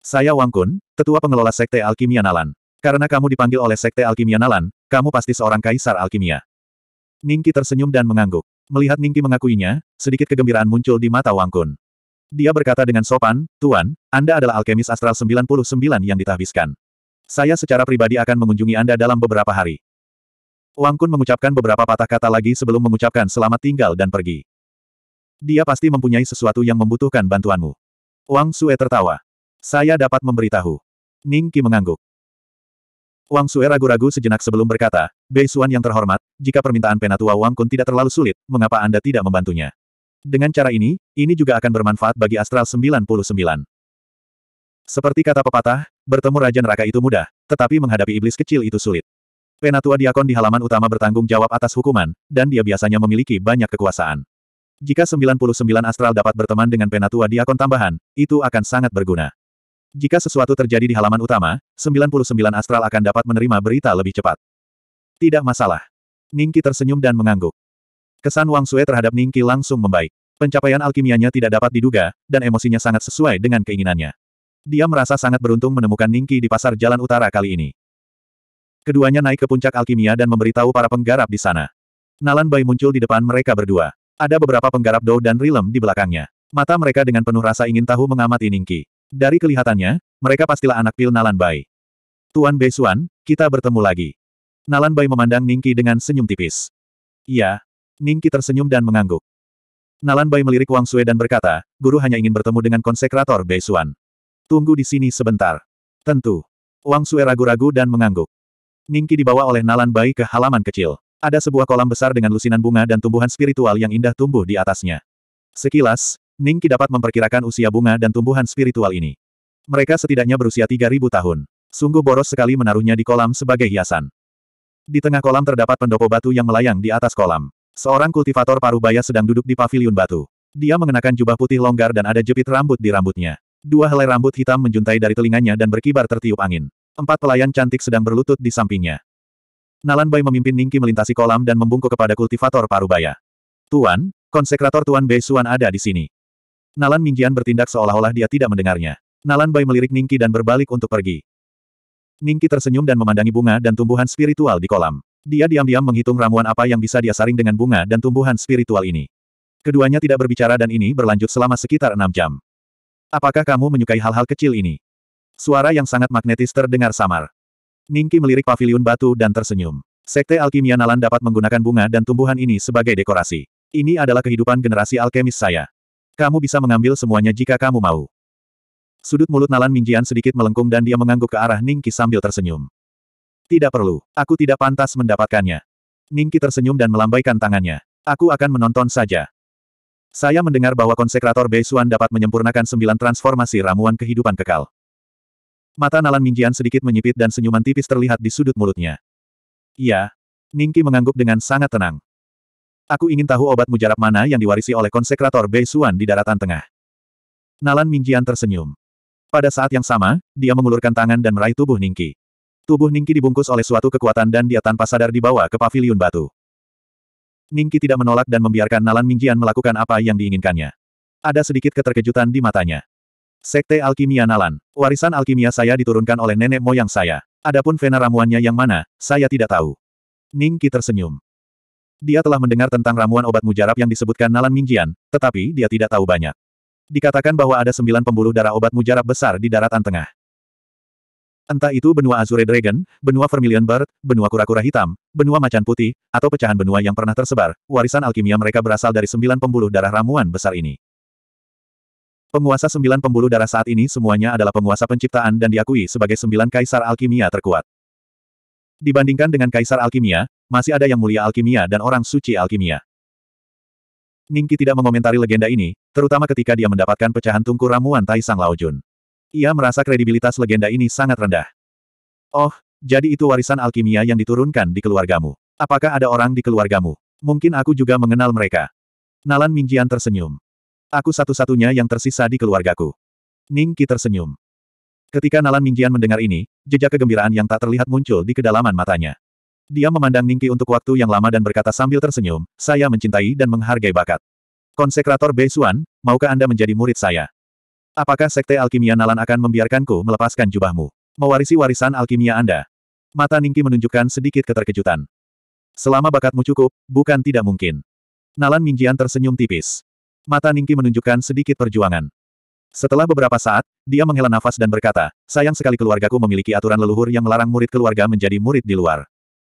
Saya Wang Kun, tetua pengelola Sekte Alkimia Nalan. Karena kamu dipanggil oleh Sekte Alkimia Nalan, kamu pasti seorang kaisar alkimia. Ningki tersenyum dan mengangguk. Melihat Ningki mengakuinya, sedikit kegembiraan muncul di mata Wang Kun. Dia berkata dengan sopan, Tuan, Anda adalah alkemis astral 99 yang ditahbiskan. Saya secara pribadi akan mengunjungi Anda dalam beberapa hari. Wang Kun mengucapkan beberapa patah kata lagi sebelum mengucapkan selamat tinggal dan pergi. Dia pasti mempunyai sesuatu yang membutuhkan bantuanmu. Wang Sue tertawa. Saya dapat memberitahu. Ning Qi mengangguk. Wang Sue ragu-ragu sejenak sebelum berkata, Bei Xuan yang terhormat, jika permintaan penatua Wang Kun tidak terlalu sulit, mengapa Anda tidak membantunya? Dengan cara ini, ini juga akan bermanfaat bagi Astral 99. Seperti kata pepatah, bertemu Raja Neraka itu mudah, tetapi menghadapi iblis kecil itu sulit. Penatua Diakon di halaman utama bertanggung jawab atas hukuman, dan dia biasanya memiliki banyak kekuasaan. Jika 99 astral dapat berteman dengan Penatua Diakon tambahan, itu akan sangat berguna. Jika sesuatu terjadi di halaman utama, 99 astral akan dapat menerima berita lebih cepat. Tidak masalah. Ningki tersenyum dan mengangguk. Kesan Wang Sue terhadap Ningki langsung membaik. Pencapaian alkimianya tidak dapat diduga, dan emosinya sangat sesuai dengan keinginannya. Dia merasa sangat beruntung menemukan Ningki di pasar jalan utara kali ini. Keduanya naik ke puncak alkimia dan memberitahu para penggarap di sana. Nalan Bai muncul di depan mereka berdua. Ada beberapa penggarap Dou dan Rilem di belakangnya. Mata mereka dengan penuh rasa ingin tahu mengamati Ningki. Dari kelihatannya, mereka pastilah anak pil Nalan Bai. Tuan Beisuan, kita bertemu lagi. Nalan Bai memandang Ningki dengan senyum tipis. Iya. Ningki tersenyum dan mengangguk. Nalan Bai melirik Wang Sue dan berkata, guru hanya ingin bertemu dengan konsekrator Beisuan. Tunggu di sini sebentar. Tentu. Wang Sue ragu-ragu dan mengangguk. Ningki dibawa oleh Nalan Bai ke halaman kecil. Ada sebuah kolam besar dengan lusinan bunga dan tumbuhan spiritual yang indah tumbuh di atasnya. Sekilas, Ningki dapat memperkirakan usia bunga dan tumbuhan spiritual ini. Mereka setidaknya berusia 3.000 tahun. Sungguh boros sekali menaruhnya di kolam sebagai hiasan. Di tengah kolam terdapat pendopo batu yang melayang di atas kolam. Seorang kultivator parubaya sedang duduk di pavilion batu. Dia mengenakan jubah putih longgar dan ada jepit rambut di rambutnya. Dua helai rambut hitam menjuntai dari telinganya dan berkibar tertiup angin. Empat pelayan cantik sedang berlutut di sampingnya. Nalan Bai memimpin Ningki melintasi kolam dan membungkuk kepada kultivator parubaya. Tuan, konsekrator Tuan Bei Suan ada di sini. Nalan Mingjian bertindak seolah-olah dia tidak mendengarnya. Nalan Bai melirik Ningki dan berbalik untuk pergi. Ningki tersenyum dan memandangi bunga dan tumbuhan spiritual di kolam. Dia diam-diam menghitung ramuan apa yang bisa dia saring dengan bunga dan tumbuhan spiritual ini. Keduanya tidak berbicara dan ini berlanjut selama sekitar enam jam. Apakah kamu menyukai hal-hal kecil ini? Suara yang sangat magnetis terdengar samar. Ningki melirik paviliun batu dan tersenyum. Sekte alkimia Nalan dapat menggunakan bunga dan tumbuhan ini sebagai dekorasi. Ini adalah kehidupan generasi alkemis saya. Kamu bisa mengambil semuanya jika kamu mau. Sudut mulut Nalan Mingjian sedikit melengkung dan dia mengangguk ke arah Ningki sambil tersenyum. Tidak perlu, aku tidak pantas mendapatkannya. Ningki tersenyum dan melambaikan tangannya. Aku akan menonton saja. Saya mendengar bahwa konsekrator Beisuan dapat menyempurnakan sembilan transformasi ramuan kehidupan kekal. Mata Nalan Mingjian sedikit menyipit dan senyuman tipis terlihat di sudut mulutnya. Iya. Ningki mengangguk dengan sangat tenang. Aku ingin tahu obat mujarab mana yang diwarisi oleh konsekrator Bei Xuan di daratan tengah. Nalan Mingjian tersenyum. Pada saat yang sama, dia mengulurkan tangan dan meraih tubuh Ningki. Tubuh Ningki dibungkus oleh suatu kekuatan dan dia tanpa sadar dibawa ke paviliun batu. Ningki tidak menolak dan membiarkan Nalan Mingjian melakukan apa yang diinginkannya. Ada sedikit keterkejutan di matanya. Sekte Alkimia Nalan. Warisan alkimia saya diturunkan oleh nenek moyang saya. Adapun vena ramuannya yang mana, saya tidak tahu. Ning Qi tersenyum. Dia telah mendengar tentang ramuan obat mujarab yang disebutkan Nalan Mingjian, tetapi dia tidak tahu banyak. Dikatakan bahwa ada sembilan pembuluh darah obat mujarab besar di daratan tengah. Entah itu benua Azure Dragon, benua Vermilion Bird, benua kura-kura hitam, benua macan putih, atau pecahan benua yang pernah tersebar, warisan alkimia mereka berasal dari sembilan pembuluh darah ramuan besar ini. Penguasa sembilan pembuluh darah saat ini semuanya adalah penguasa penciptaan dan diakui sebagai sembilan kaisar alkimia terkuat. Dibandingkan dengan kaisar alkimia, masih ada yang mulia alkimia dan orang suci alkimia. Ningki tidak mengomentari legenda ini, terutama ketika dia mendapatkan pecahan tungku ramuan Tai Taisang Laojun. Ia merasa kredibilitas legenda ini sangat rendah. Oh, jadi itu warisan alkimia yang diturunkan di keluargamu. Apakah ada orang di keluargamu? Mungkin aku juga mengenal mereka. Nalan Mingjian tersenyum. Aku satu-satunya yang tersisa di keluargaku. Ning Qi tersenyum. Ketika Nalan Mingjian mendengar ini, jejak kegembiraan yang tak terlihat muncul di kedalaman matanya. Dia memandang Ning untuk waktu yang lama dan berkata sambil tersenyum, saya mencintai dan menghargai bakat. Konsekrator Bei Xuan, maukah Anda menjadi murid saya? Apakah Sekte Alkimia Nalan akan membiarkanku melepaskan jubahmu? Mewarisi warisan alkimia Anda? Mata Ningki menunjukkan sedikit keterkejutan. Selama bakatmu cukup, bukan tidak mungkin. Nalan Mingjian tersenyum tipis. Mata Ningki menunjukkan sedikit perjuangan. Setelah beberapa saat, dia menghela nafas dan berkata, sayang sekali keluargaku memiliki aturan leluhur yang melarang murid keluarga menjadi murid di luar.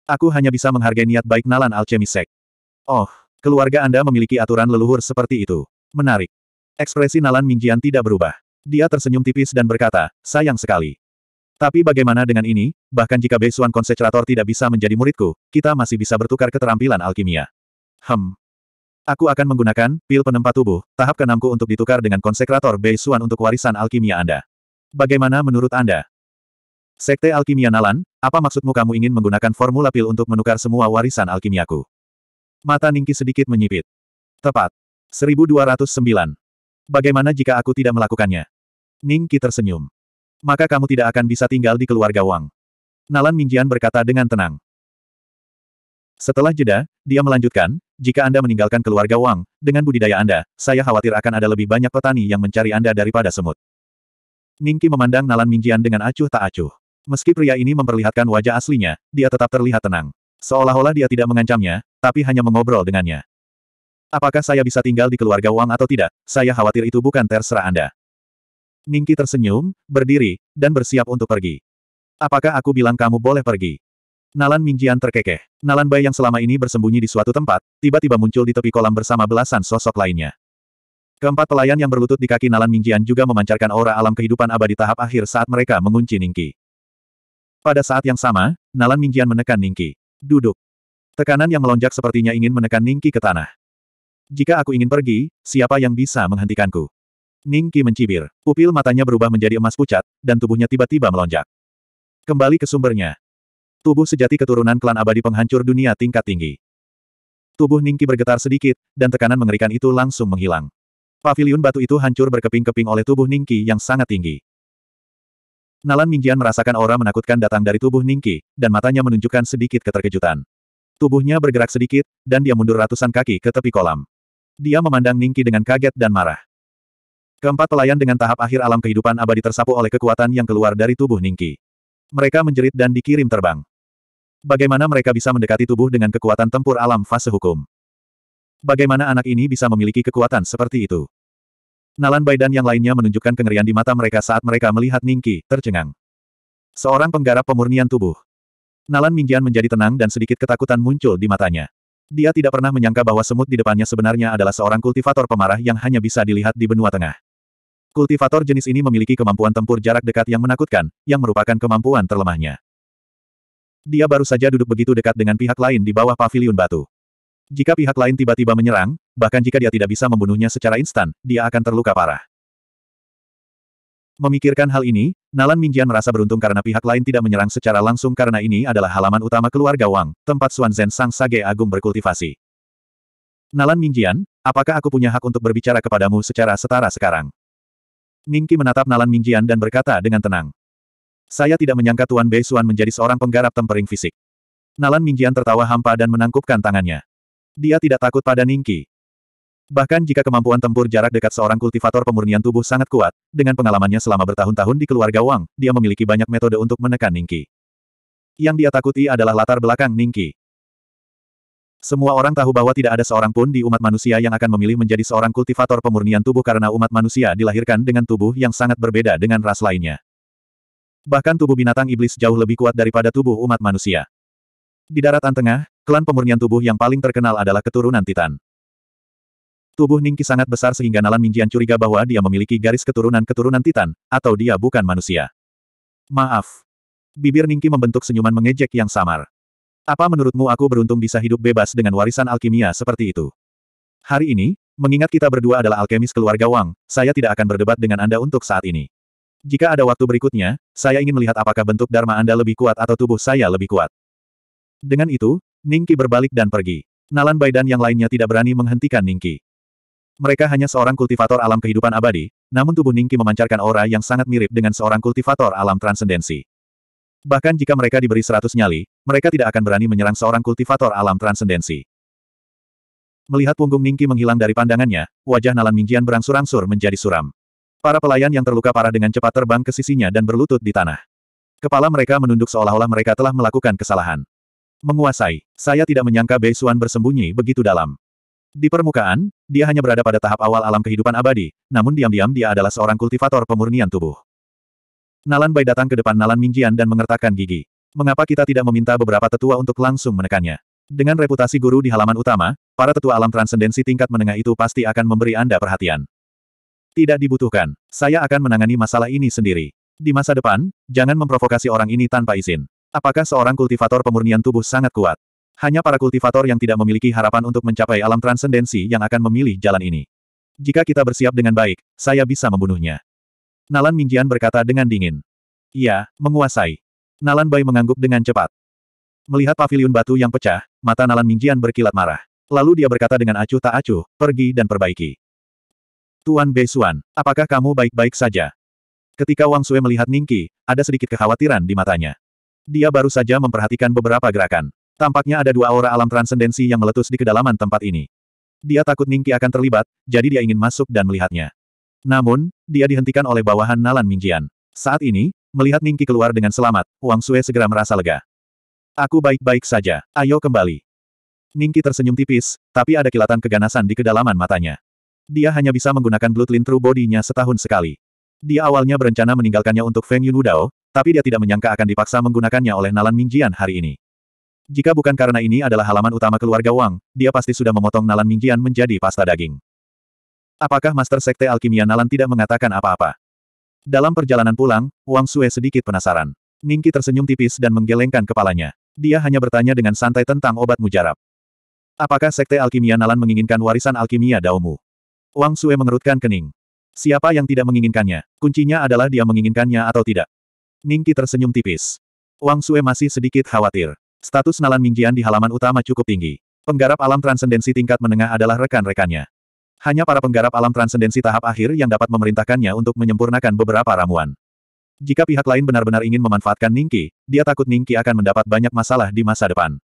Aku hanya bisa menghargai niat baik Nalan Alchemisek. Oh, keluarga Anda memiliki aturan leluhur seperti itu. Menarik. Ekspresi Nalan Mingjian tidak berubah. Dia tersenyum tipis dan berkata, sayang sekali. Tapi bagaimana dengan ini, bahkan jika Beisuan Konsecrator tidak bisa menjadi muridku, kita masih bisa bertukar keterampilan alkimia. Hmm, Aku akan menggunakan pil penempat tubuh, tahap keenamku untuk ditukar dengan konsekrator Bei Xuan untuk warisan alkimia Anda. Bagaimana menurut Anda? Sekte Alkimia Nalan, apa maksudmu kamu ingin menggunakan formula pil untuk menukar semua warisan alkimiaku? Mata Ningki sedikit menyipit. Tepat. 1209. Bagaimana jika aku tidak melakukannya? Ningki tersenyum. Maka kamu tidak akan bisa tinggal di keluarga Wang. Nalan Mingjian berkata dengan tenang. Setelah jeda, dia melanjutkan, jika Anda meninggalkan keluarga Wang, dengan budidaya Anda, saya khawatir akan ada lebih banyak petani yang mencari Anda daripada semut. Ningki memandang Nalan Mingjian dengan acuh tak acuh. Meski pria ini memperlihatkan wajah aslinya, dia tetap terlihat tenang. Seolah-olah dia tidak mengancamnya, tapi hanya mengobrol dengannya. Apakah saya bisa tinggal di keluarga Wang atau tidak, saya khawatir itu bukan terserah Anda. Ningki tersenyum, berdiri, dan bersiap untuk pergi. Apakah aku bilang kamu boleh pergi? Nalan Mingjian terkekeh. Nalan Bai yang selama ini bersembunyi di suatu tempat, tiba-tiba muncul di tepi kolam bersama belasan sosok lainnya. Keempat pelayan yang berlutut di kaki Nalan Mingjian juga memancarkan aura alam kehidupan abadi tahap akhir saat mereka mengunci Ningki. Pada saat yang sama, Nalan Mingjian menekan Ningki. Duduk. Tekanan yang melonjak sepertinya ingin menekan Ningki ke tanah. Jika aku ingin pergi, siapa yang bisa menghentikanku? Ningki mencibir. Pupil matanya berubah menjadi emas pucat, dan tubuhnya tiba-tiba melonjak. Kembali ke sumbernya, Tubuh sejati keturunan klan abadi penghancur dunia tingkat tinggi. Tubuh Ningki bergetar sedikit, dan tekanan mengerikan itu langsung menghilang. Paviliun batu itu hancur berkeping-keping oleh tubuh Ningki yang sangat tinggi. Nalan Mingjian merasakan aura menakutkan datang dari tubuh Ningki, dan matanya menunjukkan sedikit keterkejutan. Tubuhnya bergerak sedikit, dan dia mundur ratusan kaki ke tepi kolam. Dia memandang Ningki dengan kaget dan marah. Keempat pelayan dengan tahap akhir alam kehidupan abadi tersapu oleh kekuatan yang keluar dari tubuh Ningki. Mereka menjerit dan dikirim terbang. Bagaimana mereka bisa mendekati tubuh dengan kekuatan tempur alam fase hukum? Bagaimana anak ini bisa memiliki kekuatan seperti itu? Nalan Bai dan yang lainnya menunjukkan kengerian di mata mereka saat mereka melihat Ningki, tercengang. Seorang penggarap pemurnian tubuh. Nalan Mingjian menjadi tenang dan sedikit ketakutan muncul di matanya. Dia tidak pernah menyangka bahwa semut di depannya sebenarnya adalah seorang kultivator pemarah yang hanya bisa dilihat di benua tengah. Kultivator jenis ini memiliki kemampuan tempur jarak dekat yang menakutkan, yang merupakan kemampuan terlemahnya. Dia baru saja duduk begitu dekat dengan pihak lain di bawah pavilion batu. Jika pihak lain tiba-tiba menyerang, bahkan jika dia tidak bisa membunuhnya secara instan, dia akan terluka parah. Memikirkan hal ini, Nalan Mingjian merasa beruntung karena pihak lain tidak menyerang secara langsung karena ini adalah halaman utama keluarga Wang, tempat Xuan Zhen Sang Sage Agung berkultivasi. Nalan Mingjian, apakah aku punya hak untuk berbicara kepadamu secara setara sekarang? Ningki menatap Nalan Mingjian dan berkata dengan tenang. Saya tidak menyangka Tuan Bei Suan menjadi seorang penggarap tempering fisik. Nalan Mingjian tertawa hampa dan menangkupkan tangannya. Dia tidak takut pada Ningki. Bahkan jika kemampuan tempur jarak dekat seorang kultivator pemurnian tubuh sangat kuat, dengan pengalamannya selama bertahun-tahun di keluarga Wang, dia memiliki banyak metode untuk menekan Ningki. Yang dia takuti adalah latar belakang Ningki. Semua orang tahu bahwa tidak ada seorang pun di umat manusia yang akan memilih menjadi seorang kultivator pemurnian tubuh karena umat manusia dilahirkan dengan tubuh yang sangat berbeda dengan ras lainnya. Bahkan tubuh binatang iblis jauh lebih kuat daripada tubuh umat manusia. Di daratan tengah, klan pemurnian tubuh yang paling terkenal adalah keturunan Titan. Tubuh Ningki sangat besar sehingga Nalan Mingjian curiga bahwa dia memiliki garis keturunan-keturunan Titan, atau dia bukan manusia. Maaf. Bibir Ningki membentuk senyuman mengejek yang samar. Apa menurutmu aku beruntung bisa hidup bebas dengan warisan alkimia seperti itu? Hari ini, mengingat kita berdua adalah alkemis keluarga Wang, saya tidak akan berdebat dengan Anda untuk saat ini. Jika ada waktu berikutnya, saya ingin melihat apakah bentuk Dharma Anda lebih kuat atau tubuh saya lebih kuat. Dengan itu, Ningki berbalik dan pergi. Nalan Bai dan yang lainnya tidak berani menghentikan Ningki. Mereka hanya seorang kultivator alam kehidupan abadi, namun tubuh Ningki memancarkan aura yang sangat mirip dengan seorang kultivator alam transendensi. Bahkan jika mereka diberi seratus nyali, mereka tidak akan berani menyerang seorang kultivator alam transendensi. Melihat punggung Ningki menghilang dari pandangannya, wajah Nalan Mingjian berangsur-angsur menjadi suram. Para pelayan yang terluka parah dengan cepat terbang ke sisinya dan berlutut di tanah. Kepala mereka menunduk seolah-olah mereka telah melakukan kesalahan. Menguasai, saya tidak menyangka Bei Xuan bersembunyi begitu dalam. Di permukaan, dia hanya berada pada tahap awal alam kehidupan abadi, namun diam-diam dia adalah seorang kultivator pemurnian tubuh. Nalan Bai datang ke depan Nalan Mingjian dan mengertakkan gigi. Mengapa kita tidak meminta beberapa tetua untuk langsung menekannya? Dengan reputasi guru di halaman utama, para tetua alam transendensi tingkat menengah itu pasti akan memberi Anda perhatian. Tidak dibutuhkan. Saya akan menangani masalah ini sendiri. Di masa depan, jangan memprovokasi orang ini tanpa izin. Apakah seorang kultivator pemurnian tubuh sangat kuat? Hanya para kultivator yang tidak memiliki harapan untuk mencapai alam transendensi yang akan memilih jalan ini. Jika kita bersiap dengan baik, saya bisa membunuhnya. Nalan Mingjian berkata dengan dingin. Iya, menguasai. Nalan Bai mengangguk dengan cepat. Melihat pavilion batu yang pecah, mata Nalan Mingjian berkilat marah. Lalu dia berkata dengan acuh tak acuh, pergi dan perbaiki. Tuan Besuan, apakah kamu baik-baik saja? Ketika Wang Sue melihat Ningki, ada sedikit kekhawatiran di matanya. Dia baru saja memperhatikan beberapa gerakan. Tampaknya ada dua aura alam transendensi yang meletus di kedalaman tempat ini. Dia takut Ningki akan terlibat, jadi dia ingin masuk dan melihatnya. Namun, dia dihentikan oleh bawahan Nalan Mingjian. Saat ini, melihat Ningki keluar dengan selamat, Wang Sue segera merasa lega. Aku baik-baik saja, ayo kembali. Ningki tersenyum tipis, tapi ada kilatan keganasan di kedalaman matanya. Dia hanya bisa menggunakan Bloodline True Body-nya setahun sekali. Dia awalnya berencana meninggalkannya untuk Feng Yun Wudao, tapi dia tidak menyangka akan dipaksa menggunakannya oleh Nalan Mingjian hari ini. Jika bukan karena ini adalah halaman utama keluarga Wang, dia pasti sudah memotong Nalan Mingjian menjadi pasta daging. Apakah Master Sekte Alkimia Nalan tidak mengatakan apa-apa? Dalam perjalanan pulang, Wang Sue sedikit penasaran. Ningki tersenyum tipis dan menggelengkan kepalanya. Dia hanya bertanya dengan santai tentang obat mujarab. Apakah Sekte Alkimia Nalan menginginkan warisan alkimia Daomu? Wang Sue mengerutkan kening. Siapa yang tidak menginginkannya? Kuncinya adalah dia menginginkannya atau tidak. Ningki tersenyum tipis. Wang Sue masih sedikit khawatir. Status Nalan Mingjian di halaman utama cukup tinggi. Penggarap alam transendensi tingkat menengah adalah rekan-rekannya. Hanya para penggarap alam transendensi tahap akhir yang dapat memerintahkannya untuk menyempurnakan beberapa ramuan. Jika pihak lain benar-benar ingin memanfaatkan Ningki, dia takut Ningki akan mendapat banyak masalah di masa depan.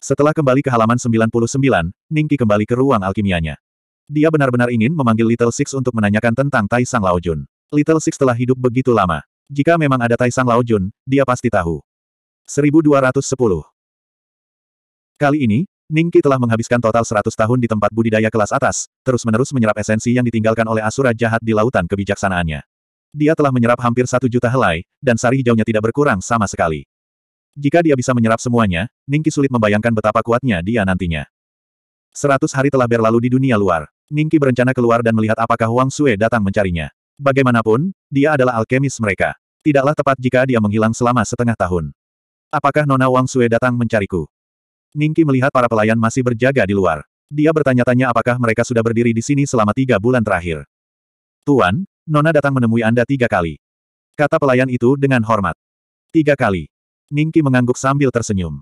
Setelah kembali ke halaman 99, Ningki kembali ke ruang alkimianya. Dia benar-benar ingin memanggil Little Six untuk menanyakan tentang Tai Sang Lao Jun. Little Six telah hidup begitu lama. Jika memang ada Tai Sang Lao Jun, dia pasti tahu. 1210 Kali ini, Ningki telah menghabiskan total 100 tahun di tempat budidaya kelas atas, terus-menerus menyerap esensi yang ditinggalkan oleh Asura jahat di lautan kebijaksanaannya. Dia telah menyerap hampir satu juta helai, dan sari hijaunya tidak berkurang sama sekali. Jika dia bisa menyerap semuanya, Ningki sulit membayangkan betapa kuatnya dia nantinya. Seratus hari telah berlalu di dunia luar. Ningki berencana keluar dan melihat apakah Wang Sue datang mencarinya. Bagaimanapun, dia adalah alkemis mereka. Tidaklah tepat jika dia menghilang selama setengah tahun. Apakah Nona Wang Sue datang mencariku? Ningki melihat para pelayan masih berjaga di luar. Dia bertanya-tanya apakah mereka sudah berdiri di sini selama tiga bulan terakhir. Tuan, Nona datang menemui Anda tiga kali. Kata pelayan itu dengan hormat. Tiga kali. Ningki mengangguk sambil tersenyum.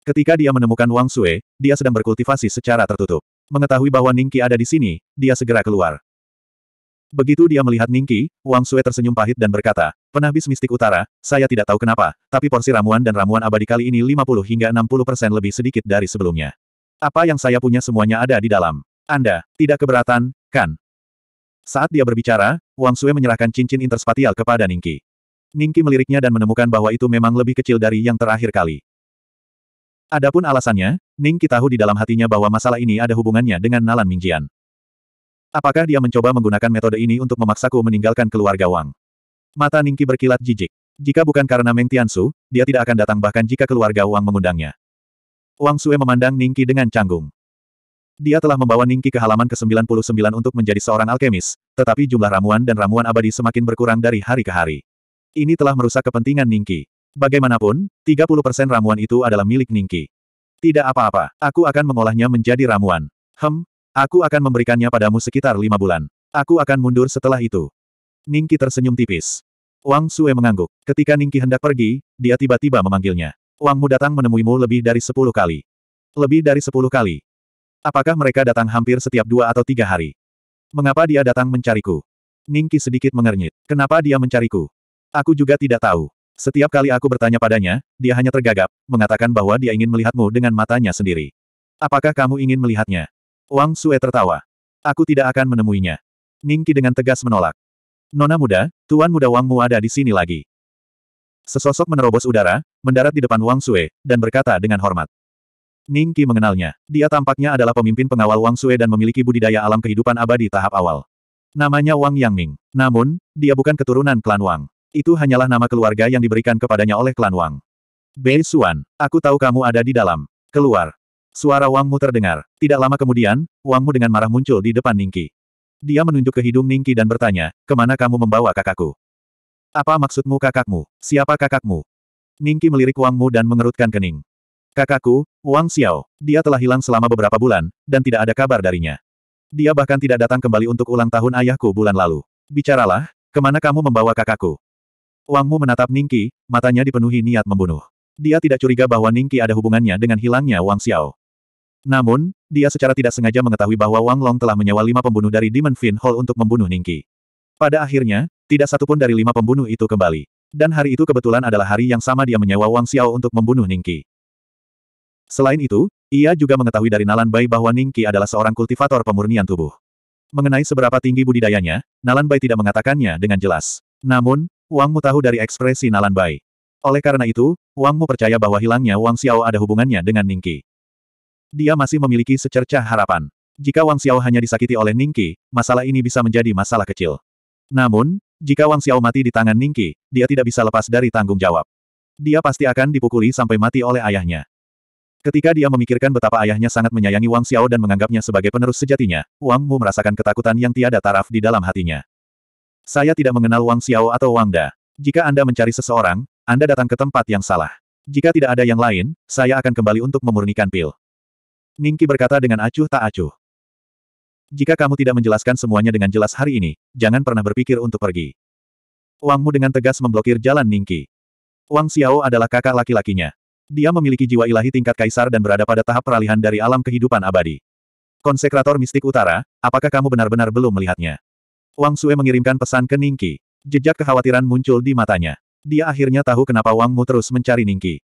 Ketika dia menemukan Wang Sue, dia sedang berkultivasi secara tertutup. Mengetahui bahwa Ningki ada di sini, dia segera keluar. Begitu dia melihat Ningki, Wang Sue tersenyum pahit dan berkata, Penabis mistik utara, saya tidak tahu kenapa, tapi porsi ramuan dan ramuan abadi kali ini 50 hingga 60 persen lebih sedikit dari sebelumnya. Apa yang saya punya semuanya ada di dalam. Anda, tidak keberatan, kan? Saat dia berbicara, Wang Sue menyerahkan cincin interspatial kepada Ningki. Ningki meliriknya dan menemukan bahwa itu memang lebih kecil dari yang terakhir kali. Adapun alasannya, Ning Kitahu di dalam hatinya bahwa masalah ini ada hubungannya dengan Nalan Mingjian. Apakah dia mencoba menggunakan metode ini untuk memaksaku meninggalkan keluarga Wang? Mata Ningki berkilat jijik. Jika bukan karena Meng Tiansu, dia tidak akan datang bahkan jika keluarga Wang mengundangnya. Wang Sue memandang Ningki dengan canggung. Dia telah membawa Ningki ke halaman ke-99 untuk menjadi seorang alkemis, tetapi jumlah ramuan dan ramuan abadi semakin berkurang dari hari ke hari. Ini telah merusak kepentingan Ningki. Bagaimanapun, 30% ramuan itu adalah milik Ningki. Tidak apa-apa, aku akan mengolahnya menjadi ramuan. Hem, aku akan memberikannya padamu sekitar lima bulan. Aku akan mundur setelah itu. Ningki tersenyum tipis. Wang Sue mengangguk. Ketika Ningki hendak pergi, dia tiba-tiba memanggilnya. Wangmu datang menemuimu lebih dari sepuluh kali. Lebih dari sepuluh kali. Apakah mereka datang hampir setiap dua atau tiga hari? Mengapa dia datang mencariku? Ningki sedikit mengernyit. Kenapa dia mencariku? Aku juga tidak tahu. Setiap kali aku bertanya padanya, dia hanya tergagap, mengatakan bahwa dia ingin melihatmu dengan matanya sendiri. Apakah kamu ingin melihatnya? Wang Sue tertawa. Aku tidak akan menemuinya. Ningki dengan tegas menolak. Nona muda, tuan muda Wangmu ada di sini lagi. Sesosok menerobos udara, mendarat di depan Wang Sue, dan berkata dengan hormat. Ningki mengenalnya. Dia tampaknya adalah pemimpin pengawal Wang Sue dan memiliki budidaya alam kehidupan abadi tahap awal. Namanya Wang Yangming. Namun, dia bukan keturunan klan Wang. Itu hanyalah nama keluarga yang diberikan kepadanya oleh klan Wang. Bei Xuan, aku tahu kamu ada di dalam. Keluar. Suara Wangmu terdengar. Tidak lama kemudian, Wangmu dengan marah muncul di depan Ningki. Dia menunjuk ke hidung Ningki dan bertanya, kemana kamu membawa kakakku? Apa maksudmu kakakmu? Siapa kakakmu? Ningki melirik Wangmu dan mengerutkan kening. Kakakku, Wang Xiao, dia telah hilang selama beberapa bulan, dan tidak ada kabar darinya. Dia bahkan tidak datang kembali untuk ulang tahun ayahku bulan lalu. Bicaralah, kemana kamu membawa kakakku? Wang Mu menatap Ningqi, matanya dipenuhi niat membunuh. Dia tidak curiga bahwa Ningqi ada hubungannya dengan hilangnya Wang Xiao. Namun, dia secara tidak sengaja mengetahui bahwa Wang Long telah menyewa lima pembunuh dari Demon Fin Hall untuk membunuh Ningqi. Pada akhirnya, tidak satupun dari lima pembunuh itu kembali. Dan hari itu kebetulan adalah hari yang sama dia menyewa Wang Xiao untuk membunuh Ningqi. Selain itu, ia juga mengetahui dari Nalan Bai bahwa Ningqi adalah seorang kultivator pemurnian tubuh. Mengenai seberapa tinggi budidayanya, Nalan Bai tidak mengatakannya dengan jelas. Namun, Wangmu tahu dari ekspresi Nalan Bai. Oleh karena itu, Wangmu percaya bahwa hilangnya Wang Xiao ada hubungannya dengan Ningqi. Dia masih memiliki secercah harapan. Jika Wang Xiao hanya disakiti oleh Ningqi, masalah ini bisa menjadi masalah kecil. Namun, jika Wang Xiao mati di tangan Ningqi, dia tidak bisa lepas dari tanggung jawab. Dia pasti akan dipukuli sampai mati oleh ayahnya. Ketika dia memikirkan betapa ayahnya sangat menyayangi Wang Xiao dan menganggapnya sebagai penerus sejatinya, Wang Mu merasakan ketakutan yang tiada taraf di dalam hatinya. Saya tidak mengenal Wang Xiao atau Wang Da. Jika Anda mencari seseorang, Anda datang ke tempat yang salah. Jika tidak ada yang lain, saya akan kembali untuk memurnikan pil. Ningki berkata dengan acuh tak acuh. Jika kamu tidak menjelaskan semuanya dengan jelas hari ini, jangan pernah berpikir untuk pergi. Wangmu dengan tegas memblokir jalan Ningki. Wang Xiao adalah kakak laki-lakinya. Dia memiliki jiwa ilahi tingkat kaisar dan berada pada tahap peralihan dari alam kehidupan abadi. Konsekrator mistik utara, apakah kamu benar-benar belum melihatnya? Wang Sue mengirimkan pesan ke Ningki. Jejak kekhawatiran muncul di matanya. Dia akhirnya tahu kenapa Wang Mu terus mencari Ningki.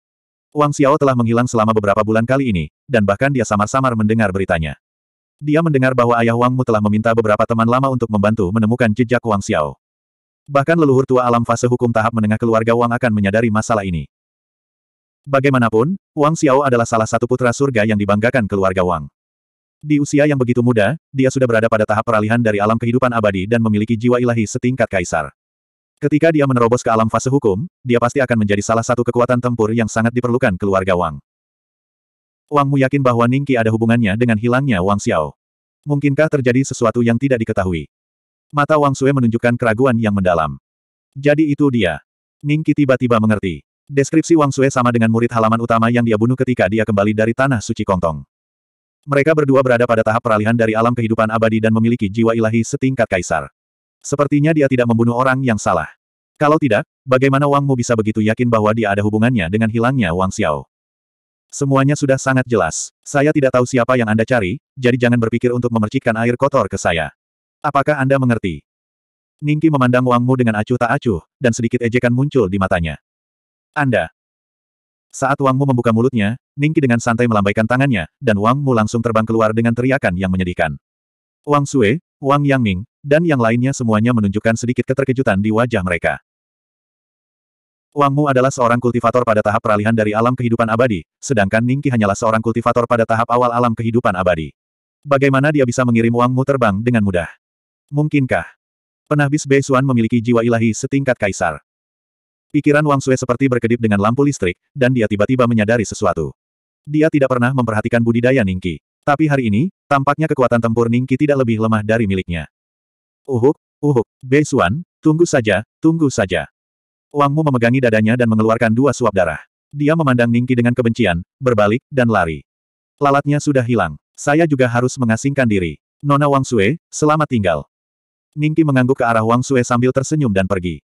Wang Xiao telah menghilang selama beberapa bulan kali ini, dan bahkan dia samar-samar mendengar beritanya. Dia mendengar bahwa ayah Wang Mu telah meminta beberapa teman lama untuk membantu menemukan jejak Wang Xiao. Bahkan leluhur tua alam fase hukum tahap menengah keluarga Wang akan menyadari masalah ini. Bagaimanapun, Wang Xiao adalah salah satu putra surga yang dibanggakan keluarga Wang. Di usia yang begitu muda, dia sudah berada pada tahap peralihan dari alam kehidupan abadi dan memiliki jiwa ilahi setingkat kaisar. Ketika dia menerobos ke alam fase hukum, dia pasti akan menjadi salah satu kekuatan tempur yang sangat diperlukan keluarga Wang. Wang yakin bahwa Ningqi ada hubungannya dengan hilangnya Wang Xiao. Mungkinkah terjadi sesuatu yang tidak diketahui? Mata Wang Sue menunjukkan keraguan yang mendalam. Jadi itu dia. Ningqi tiba-tiba mengerti. Deskripsi Wang Sue sama dengan murid halaman utama yang dia bunuh ketika dia kembali dari tanah suci Kongtong. Mereka berdua berada pada tahap peralihan dari alam kehidupan abadi dan memiliki jiwa ilahi setingkat kaisar. Sepertinya dia tidak membunuh orang yang salah. Kalau tidak, bagaimana Wang Mu bisa begitu yakin bahwa dia ada hubungannya dengan hilangnya Wang Xiao? Semuanya sudah sangat jelas. Saya tidak tahu siapa yang Anda cari, jadi jangan berpikir untuk memercikkan air kotor ke saya. Apakah Anda mengerti? Ningki memandang Wang Mu dengan acuh tak acuh, dan sedikit ejekan muncul di matanya. Anda, saat Wang Mu membuka mulutnya, Ningki dengan santai melambaikan tangannya, dan Wang Mu langsung terbang keluar dengan teriakan yang menyedihkan. Wang Sue, Wang Yang Ming, dan yang lainnya semuanya menunjukkan sedikit keterkejutan di wajah mereka. Wang Mu adalah seorang kultivator pada tahap peralihan dari alam kehidupan abadi, sedangkan Ningki hanyalah seorang kultivator pada tahap awal alam kehidupan abadi. Bagaimana dia bisa mengirim Wang Mu terbang dengan mudah? Mungkinkah? Penahbis Bei Xuan memiliki jiwa ilahi setingkat kaisar. Pikiran Wang Sue seperti berkedip dengan lampu listrik, dan dia tiba-tiba menyadari sesuatu. Dia tidak pernah memperhatikan budidaya Ningki. Tapi hari ini, tampaknya kekuatan tempur Ningki tidak lebih lemah dari miliknya. Uhuk, uhuk, Bei Xuan, tunggu saja, tunggu saja. Wang Mu memegangi dadanya dan mengeluarkan dua suap darah. Dia memandang Ningki dengan kebencian, berbalik, dan lari. Lalatnya sudah hilang. Saya juga harus mengasingkan diri. Nona Wang Sue, selamat tinggal. Ningki mengangguk ke arah Wang Sue sambil tersenyum dan pergi.